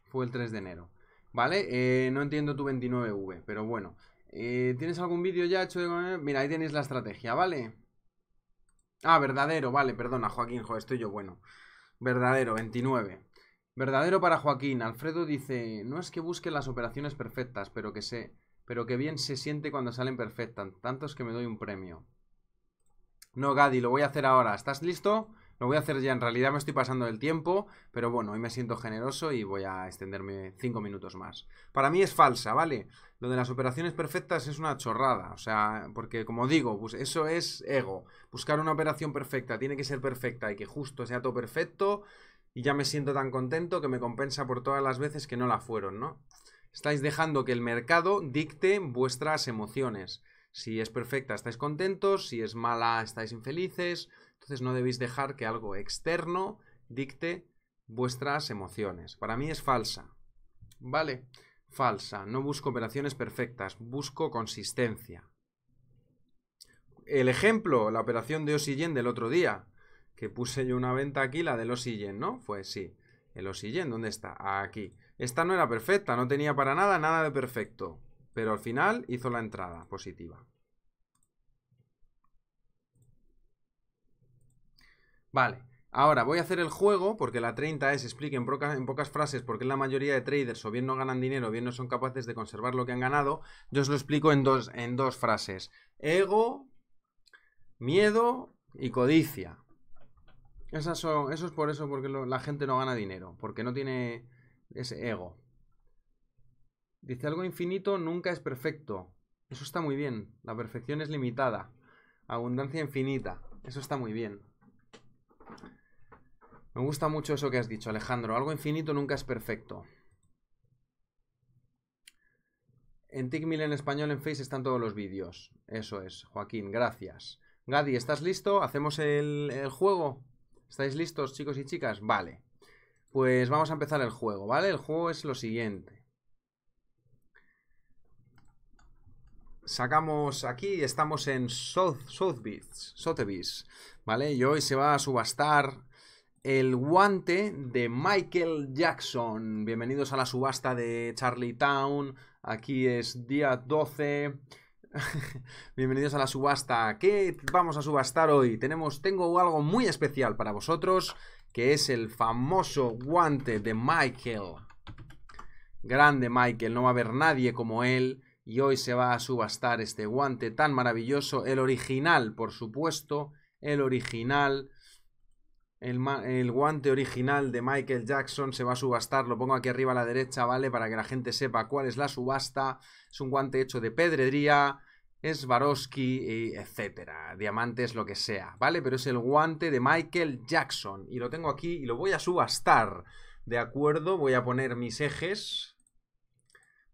Fue el 3 de enero. ¿Vale? Eh, no entiendo tu 29V, pero bueno. Eh, ¿Tienes algún vídeo ya hecho de... Mira, ahí tenéis la estrategia, ¿vale? Ah, verdadero, vale, perdona, Joaquín, Jo, estoy yo bueno. Verdadero, 29. Verdadero para Joaquín. Alfredo dice, no es que busque las operaciones perfectas, pero que sé, pero que bien se siente cuando salen perfectas, tantos que me doy un premio. No, Gadi, lo voy a hacer ahora. ¿Estás listo? Lo voy a hacer ya, en realidad me estoy pasando el tiempo, pero bueno, hoy me siento generoso y voy a extenderme cinco minutos más. Para mí es falsa, ¿vale? Lo de las operaciones perfectas es una chorrada, o sea, porque como digo, pues eso es ego. Buscar una operación perfecta, tiene que ser perfecta y que justo sea todo perfecto y ya me siento tan contento que me compensa por todas las veces que no la fueron, ¿no? Estáis dejando que el mercado dicte vuestras emociones. Si es perfecta, estáis contentos, si es mala, estáis infelices, no debéis dejar que algo externo dicte vuestras emociones. Para mí es falsa. ¿Vale? Falsa. No busco operaciones perfectas, busco consistencia. El ejemplo, la operación de YEN del otro día, que puse yo una venta aquí, la del YEN, ¿no? Pues sí. El YEN, ¿dónde está? Aquí. Esta no era perfecta, no tenía para nada nada de perfecto, pero al final hizo la entrada positiva. Vale, ahora voy a hacer el juego, porque la 30 es, explique en, en pocas frases porque la mayoría de traders o bien no ganan dinero, o bien no son capaces de conservar lo que han ganado. Yo os lo explico en dos, en dos frases. Ego, miedo y codicia. son, eso es por eso, porque la gente no gana dinero, porque no tiene ese ego. Dice algo infinito nunca es perfecto. Eso está muy bien. La perfección es limitada. Abundancia infinita. Eso está muy bien. Me gusta mucho eso que has dicho, Alejandro. Algo infinito nunca es perfecto. En Tickmill, en español en Face están todos los vídeos. Eso es, Joaquín, gracias. Gadi, ¿estás listo? ¿Hacemos el, juego? ¿Estáis listos, chicos y chicas? Vale. Pues vamos a empezar el juego, ¿vale? El juego es lo siguiente. Sacamos aquí, estamos en South, South Sotheby's, ¿vale? Y hoy se va a subastar el guante de Michael Jackson. Bienvenidos a la subasta de Charlie Town. Aquí es día 12. <laughs> Bienvenidos a la subasta. ¿Qué vamos a subastar hoy? Tenemos, tengo algo muy especial para vosotros, que es el famoso guante de Michael. Grande Michael, no va a haber nadie como él. Y hoy se va a subastar este guante tan maravilloso, el original, por supuesto, el original el, guante original de Michael Jackson se va a subastar, lo pongo aquí arriba a la derecha, ¿vale? Para que la gente sepa cuál es la subasta. Es un guante hecho de pedrería, es Swarovski, etcétera, diamantes, lo que sea, ¿vale? Pero es el guante de Michael Jackson y lo tengo aquí y lo voy a subastar. De acuerdo, voy a poner mis ejes.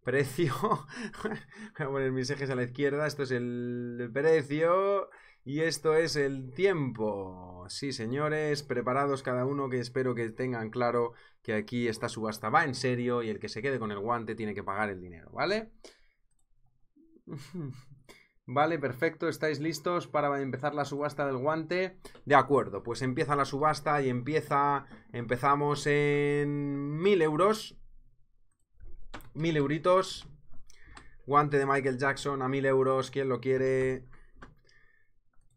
Precio. <laughs> voy a poner mis ejes a la izquierda. Esto es el precio. Y esto es el tiempo. Sí, señores, preparados cada uno que espero que tengan claro que aquí esta subasta va en serio y el que se quede con el guante tiene que pagar el dinero, ¿vale? <laughs> Vale, perfecto, estáis listos para empezar la subasta del guante. De acuerdo, pues empieza la subasta y empieza. Empezamos en 1000 euros. 1000 euritos. Guante de Michael Jackson a 1000 euros. ¿Quién lo quiere?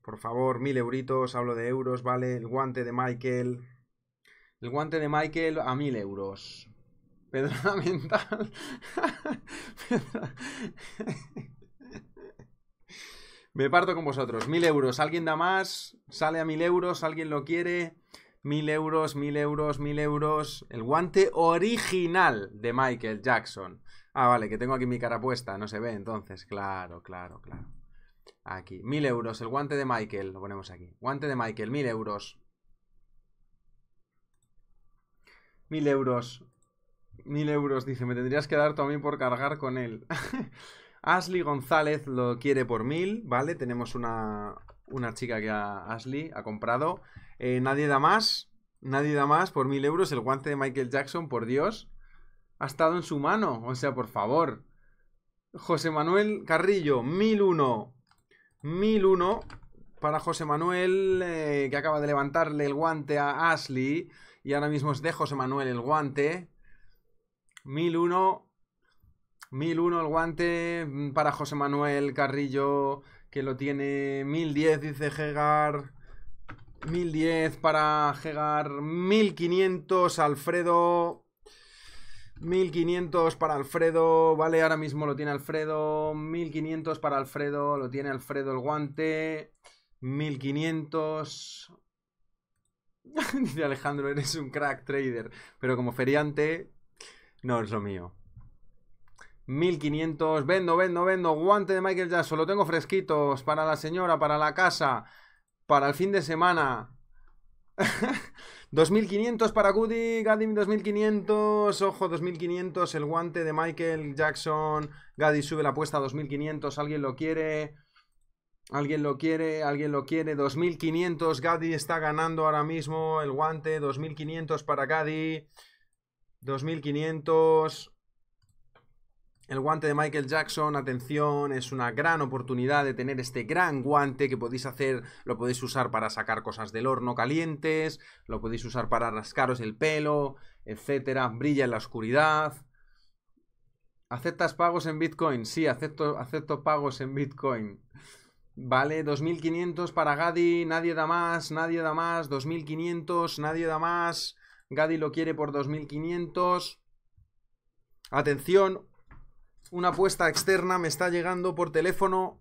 Por favor, mil euritos, hablo de euros, ¿vale? El guante de Michael. El guante de Michael a mil euros. <laughs> Pedra mental. <laughs> Me parto con vosotros. Mil euros. ¿Alguien da más? ¿Sale a mil euros? ¿Alguien lo quiere? Mil euros, mil euros, mil euros. El guante original de Michael Jackson. Ah, vale, que tengo aquí mi cara puesta. No se ve entonces. Claro, claro, claro. Aquí, 1000 euros, el guante de Michael, lo ponemos aquí. Guante de Michael, 1000 euros. mil euros. mil euros, dice, me tendrías que dar también por cargar con él. <laughs> Ashley González lo quiere por mil ¿vale? Tenemos una, chica que Ashley ha comprado. Eh, nadie da más, nadie da más por mil euros. El guante de Michael Jackson, por Dios, ha estado en su mano. O sea, por favor. José Manuel Carrillo, 1001. 1001 para José Manuel, eh, que acaba de levantarle el guante a Ashley. Y ahora mismo es de José Manuel el guante. 1001. 1001 el guante mm, para José Manuel Carrillo, que lo tiene 1010, dice Hegar. 1010 para Hegar. 1500 Alfredo. 1500 para Alfredo, vale, ahora mismo lo tiene Alfredo. 1500 para Alfredo, lo tiene Alfredo el guante. 1500. <laughs> Dice Alejandro, eres un crack trader, pero como feriante, no es lo mío. 1500, vendo, vendo, vendo, guante de Michael Jackson, lo tengo fresquitos para la señora, para la casa, para el fin de semana. <laughs> 2500 para Goody, Gadim 2500, ojo 2500, el guante de Michael Jackson, Gadi sube la apuesta a 2500, alguien lo quiere, alguien lo quiere, alguien lo quiere, 2500, Gadi está ganando ahora mismo el guante, 2500 para Gadi, 2500, el guante de Michael Jackson, atención, es una gran oportunidad de tener este gran guante que podéis hacer, lo podéis usar para sacar cosas del horno calientes, lo podéis usar para rascaros el pelo, etcétera, brilla en la oscuridad. ¿Aceptas pagos en Bitcoin? Sí, acepto, acepto pagos en Bitcoin. Vale, 2500 para Gadi, nadie da más, nadie da más, 2500, nadie da más. Gadi lo quiere por 2500. Atención, una apuesta externa, me está llegando por teléfono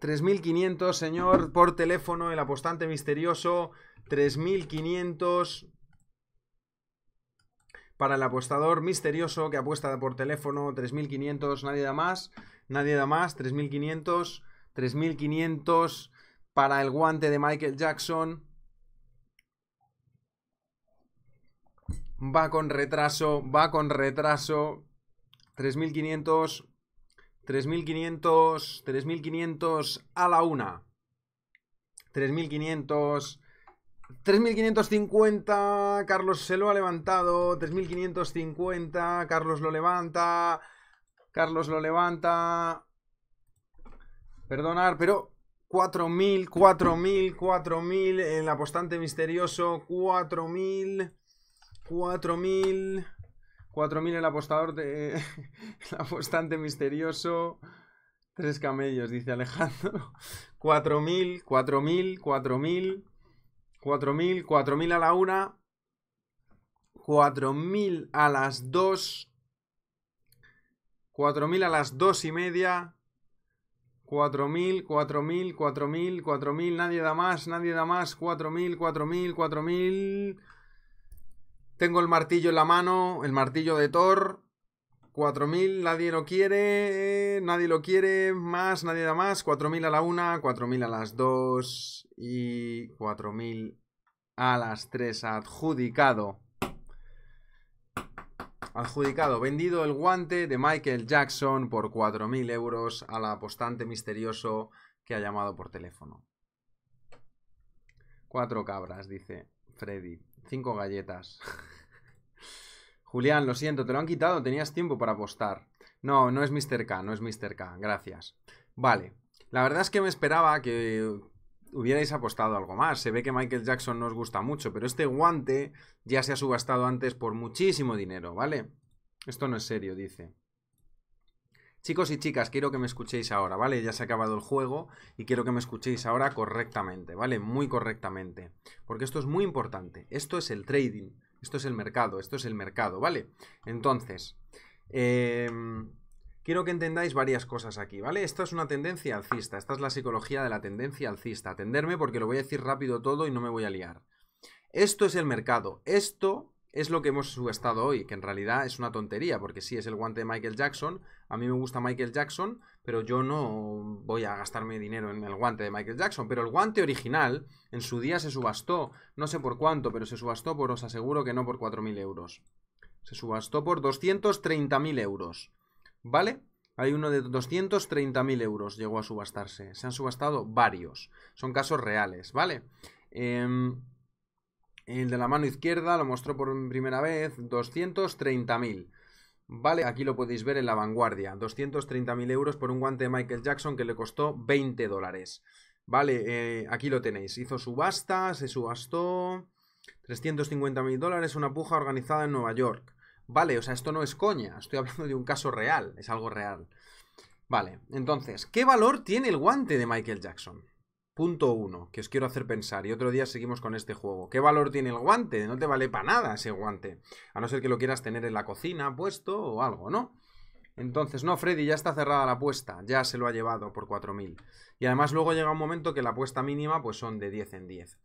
3.500, señor, por teléfono, el apostante misterioso, 3.500 para el apostador misterioso que apuesta por teléfono, 3.500, nadie da más, nadie da más, 3.500, 3.500 para el guante de Michael Jackson. Va con retraso, va con retraso. 3500. 3500. 3500 a la una. 3500. 3550. Carlos se lo ha levantado. 3550. Carlos lo levanta. Carlos lo levanta. Perdonar, pero 4000, 4000, 4000. El apostante misterioso. 4000. 4000. 4.000 el apostador, de, el apostante misterioso. Tres camellos, dice Alejandro. 4.000, 4.000, 4.000, 4.000, 4.000 a la una. 4.000 a las dos. 4.000 a las dos y media. 4.000, 4.000, 4.000, 4.000. Nadie da más, nadie da más. 4.000, 4.000, 4.000. Tengo el martillo en la mano, el martillo de Thor. 4000, nadie lo quiere, nadie lo quiere, más, nadie da más. 4000 a la 1, 4000 a las dos y 4000 a las 3. Adjudicado. Adjudicado, vendido el guante de Michael Jackson por 4.000 euros al apostante misterioso que ha llamado por teléfono. Cuatro cabras, dice Freddy. Cinco galletas. <laughs> Julián, lo siento, te lo han quitado, tenías tiempo para apostar. No, no es Mr. K, no es Mr. K, gracias. Vale, la verdad es que me esperaba que hubierais apostado algo más. Se ve que Michael Jackson no gusta mucho, pero este guante ya se ha subastado antes por muchísimo dinero, ¿vale? Esto no es serio, dice. Chicos y chicas, quiero que me escuchéis ahora, ¿vale? Ya se ha acabado el juego y quiero que me escuchéis ahora correctamente, ¿vale? Muy correctamente. Porque esto es muy importante. Esto es el trading, esto es el mercado, esto es el mercado, ¿vale? Entonces, em, quiero que entendáis varias cosas aquí, ¿vale? Esta es una tendencia alcista, esta es la psicología de la tendencia alcista. Atenderme porque lo voy a decir rápido todo y no me voy a liar. Esto es el mercado, esto es lo que hemos subastado hoy, que en realidad es una tontería, porque sí es el guante de Michael Jackson, a mí me gusta Michael Jackson, pero yo no voy a gastarme dinero en el guante de Michael Jackson, pero el guante original en su día se subastó, no sé por cuánto, pero se subastó por, os aseguro que no por 4.000 euros, se subastó por 230.000 euros, ¿vale? Hay uno de 230.000 euros llegó a subastarse, se han subastado varios, son casos reales, ¿vale? Eh... El de la mano izquierda lo mostró por primera vez, 230.000. Vale, aquí lo podéis ver en la vanguardia, 230.000 euros por un guante de Michael Jackson que le costó 20 dólares. Vale, eh, aquí lo tenéis, hizo subasta, se subastó, 350.000 dólares, una puja organizada en Nueva York. Vale, o sea, esto no es coña, estoy hablando de un caso real, es algo real. Vale, entonces, ¿qué valor tiene el guante de Michael Jackson? Punto uno, que os quiero hacer pensar. Y otro día seguimos con este juego. ¿Qué valor tiene el guante? No te vale para nada ese guante. A no ser que lo quieras tener en la cocina puesto o algo, ¿no? Entonces, no, Freddy, ya está cerrada la apuesta. Ya se lo ha llevado por 4.000. Y además luego llega un momento que la apuesta mínima pues son de 10 en 10.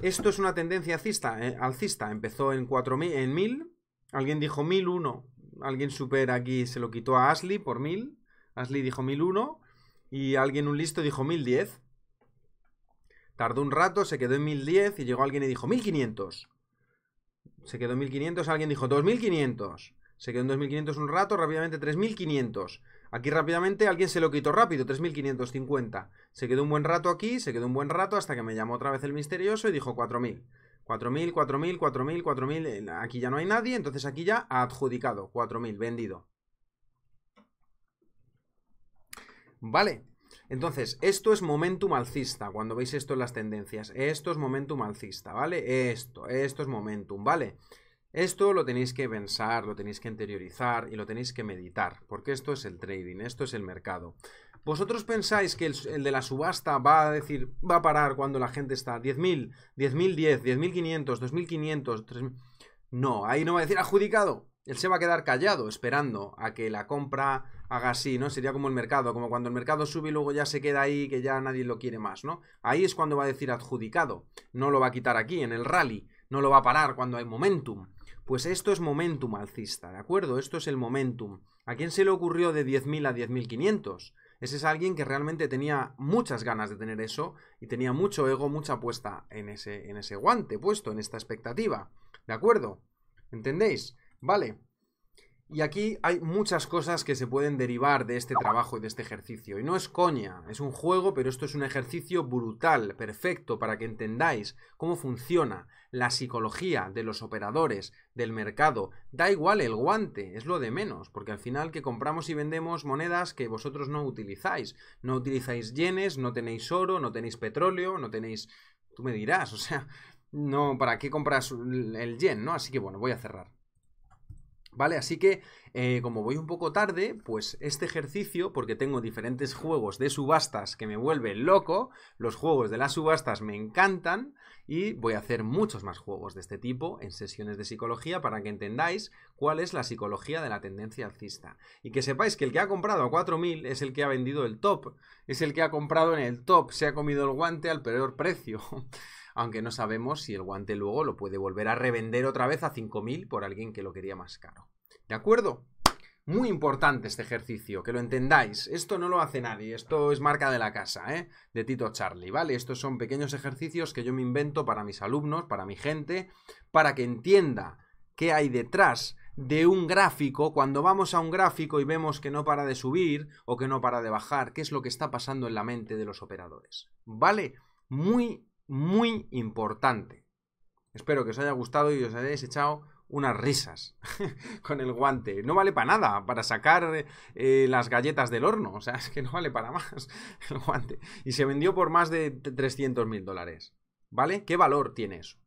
Esto es una tendencia alcista. Eh, alcista. Empezó en 4.000, en 1.000. Alguien dijo 1.001. Alguien supera aquí, se lo quitó a Ashley por 1.000. Ashley dijo 1.001. Y alguien un listo dijo 1.010. Tardó un rato, se quedó en 1010 y llegó alguien y dijo 1500. Se quedó en 1500, alguien dijo 2500. Se quedó en 2500 un rato, rápidamente 3500. Aquí rápidamente alguien se lo quitó rápido, 3550. Se quedó un buen rato aquí, se quedó un buen rato hasta que me llamó otra vez el misterioso y dijo 4000. 4000, 4000, 4000, 4000. Aquí ya no hay nadie, entonces aquí ya ha adjudicado. 4000, vendido. Vale. Entonces, esto es momentum alcista, cuando veis esto en las tendencias. Esto es momentum alcista, ¿vale? Esto, esto es momentum, ¿vale? Esto lo tenéis que pensar, lo tenéis que interiorizar y lo tenéis que meditar, porque esto es el trading, esto es el mercado. ¿Vosotros pensáis que el, de la subasta va a decir, va a parar cuando la gente está 10.000, 10.010, 10.500, 2.500, 3.000? No, ahí no va a decir adjudicado. Él se va a quedar callado esperando a que la compra haga así, ¿no? Sería como el mercado, como cuando el mercado sube y luego ya se queda ahí que ya nadie lo quiere más, ¿no? Ahí es cuando va a decir adjudicado, no lo va a quitar aquí en el rally, no lo va a parar cuando hay momentum. Pues esto es momentum alcista, ¿de acuerdo? Esto es el momentum. ¿A quién se le ocurrió de 10.000 a 10.500? Ese es alguien que realmente tenía muchas ganas de tener eso y tenía mucho ego, mucha apuesta en ese, en ese guante puesto, en esta expectativa. ¿De acuerdo? ¿Entendéis? Vale. Y aquí hay muchas cosas que se pueden derivar de este trabajo y de este ejercicio. Y no es coña, es un juego, pero esto es un ejercicio brutal, perfecto, para que entendáis cómo funciona la psicología de los operadores, del mercado. Da igual el guante, es lo de menos, porque al final que compramos y vendemos monedas que vosotros no utilizáis. No utilizáis yenes, no tenéis oro, no tenéis petróleo, no tenéis... Tú me dirás, <laughs> o sea, no, ¿para qué compras el yen, no? Así que bueno, voy a cerrar. ¿Vale? Así que, eh, como voy un poco tarde, pues este ejercicio, porque tengo diferentes juegos de subastas que me vuelven loco, los juegos de las subastas me encantan y voy a hacer muchos más juegos de este tipo en sesiones de psicología para que entendáis cuál es la psicología de la tendencia alcista. Y que sepáis que el que ha comprado a 4.000 es el que ha vendido el top, es el que ha comprado en el top, se ha comido el guante al peor precio aunque no sabemos si el guante luego lo puede volver a revender otra vez a 5.000 por alguien que lo quería más caro. ¿De acuerdo? Muy importante este ejercicio, que lo entendáis. Esto no lo hace nadie, esto es marca de la casa, ¿eh? De Tito Charlie, ¿vale? Estos son pequeños ejercicios que yo me invento para mis alumnos, para mi gente, para que entienda qué hay detrás de un gráfico, cuando vamos a un gráfico y vemos que no para de subir o que no para de bajar, qué es lo que está pasando en la mente de los operadores. ¿Vale? Muy muy importante. Espero que os haya gustado y os hayáis echado unas risas <laughs> con el guante. No vale para nada, para sacar eh, las galletas del horno. O sea, <laughs> es que no vale para más <laughs> el guante. Y se vendió por más de 300 mil dólares. ¿Vale? ¿Qué valor tiene eso?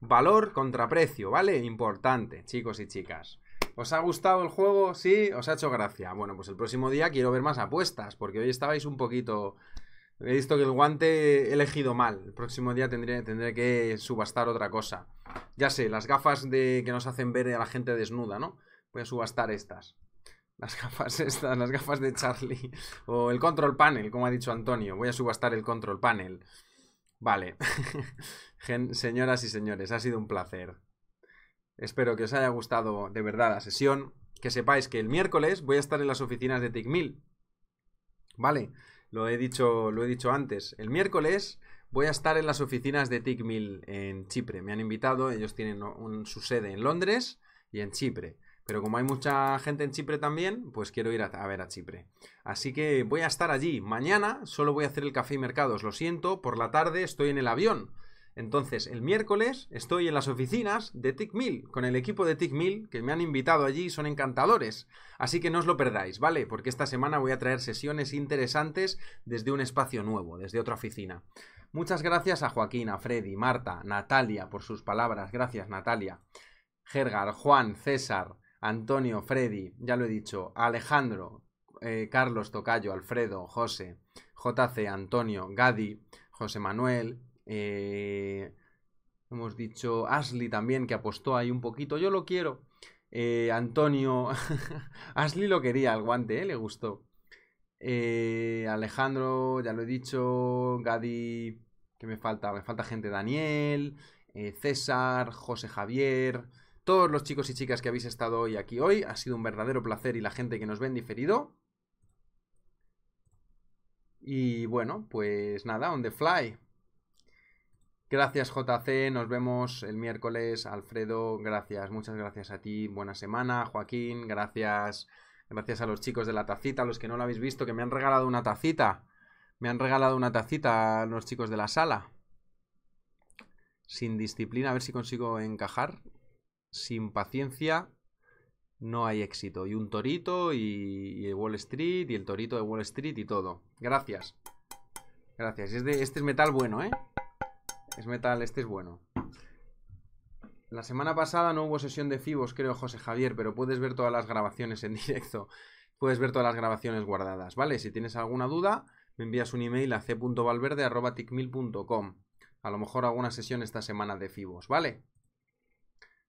Valor contra precio, ¿vale? Importante, chicos y chicas. ¿Os ha gustado el juego? ¿Sí? ¿Os ha hecho gracia? Bueno, pues el próximo día quiero ver más apuestas, porque hoy estabais un poquito He visto que el guante he elegido mal. El próximo día tendré, que subastar otra cosa. Ya sé, las gafas de que nos hacen ver a la gente desnuda, ¿no? Voy a subastar estas. Las gafas <laughs> estas, las gafas de Charlie. O el control panel, como ha dicho Antonio. Voy a subastar el control panel. Vale. <laughs> señoras y señores, ha sido un placer. Espero que os haya gustado de verdad la sesión. Que sepáis que el miércoles voy a estar en las oficinas de TICMIL. Vale. Lo he dicho, lo he dicho antes. El miércoles voy a estar en las oficinas de Tickmill en Chipre. Me han invitado, ellos tienen su sede en Londres y en Chipre. Pero como hay mucha gente en Chipre también, pues quiero ir a, a, ver a Chipre. Así que voy a estar allí. Mañana solo voy a hacer el café y mercados. Lo siento, por la tarde estoy en el avión. Entonces, el miércoles estoy en las oficinas de Mil con el equipo de Mil que me han invitado allí y son encantadores. Así que no os lo perdáis, ¿vale? Porque esta semana voy a traer sesiones interesantes desde un espacio nuevo, desde otra oficina. Muchas gracias a Joaquín, a Freddy, Marta, Natalia por sus palabras. Gracias, Natalia. Gergar, Juan, César, Antonio, Freddy, ya lo he dicho, Alejandro, eh, Carlos, Tocayo, Alfredo, José, JC, Antonio, Gadi, José Manuel, eh, hemos dicho Ashley también, que apostó ahí un poquito. Yo lo quiero. Eh, Antonio. <laughs> Ashley lo quería, el guante, ¿eh? le gustó. Alejandro, ya lo he dicho. Gadi, que me falta, me falta gente. Daniel, César, José Javier. Todos los chicos y chicas que habéis estado hoy aquí hoy. Ha sido un verdadero placer y la gente que nos ven diferido. Y bueno, pues nada, on the fly. Gracias JC, nos vemos el miércoles. Alfredo, gracias, muchas gracias a ti. Buena semana, Joaquín, gracias. Gracias a los chicos de la tacita, a los que no lo habéis visto, que me han regalado una tacita. Me han regalado una tacita a los chicos de la sala. Sin disciplina, a ver si consigo encajar. Sin paciencia, no hay éxito. Y un torito y, Wall Street, y el torito de Wall Street y todo. Gracias. Gracias. este es metal bueno, ¿eh? Es metal, este es bueno. La semana pasada no hubo sesión de Fibos, creo, José Javier, pero puedes ver todas las grabaciones en <laughs> directo. Puedes ver todas las grabaciones guardadas, ¿vale? Si tienes alguna duda, me envías un email a c.valverde.com. A lo mejor alguna sesión esta semana de Fibos, ¿vale?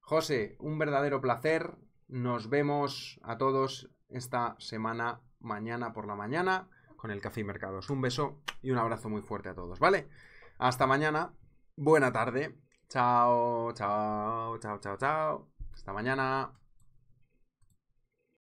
José, un verdadero placer. Nos vemos a todos esta semana, mañana por la mañana, con el Café y Mercados. Un beso y un abrazo muy fuerte a todos, ¿vale? Hasta mañana. Buena tarde. Chao, chao, chao, chao, chao. Hasta mañana.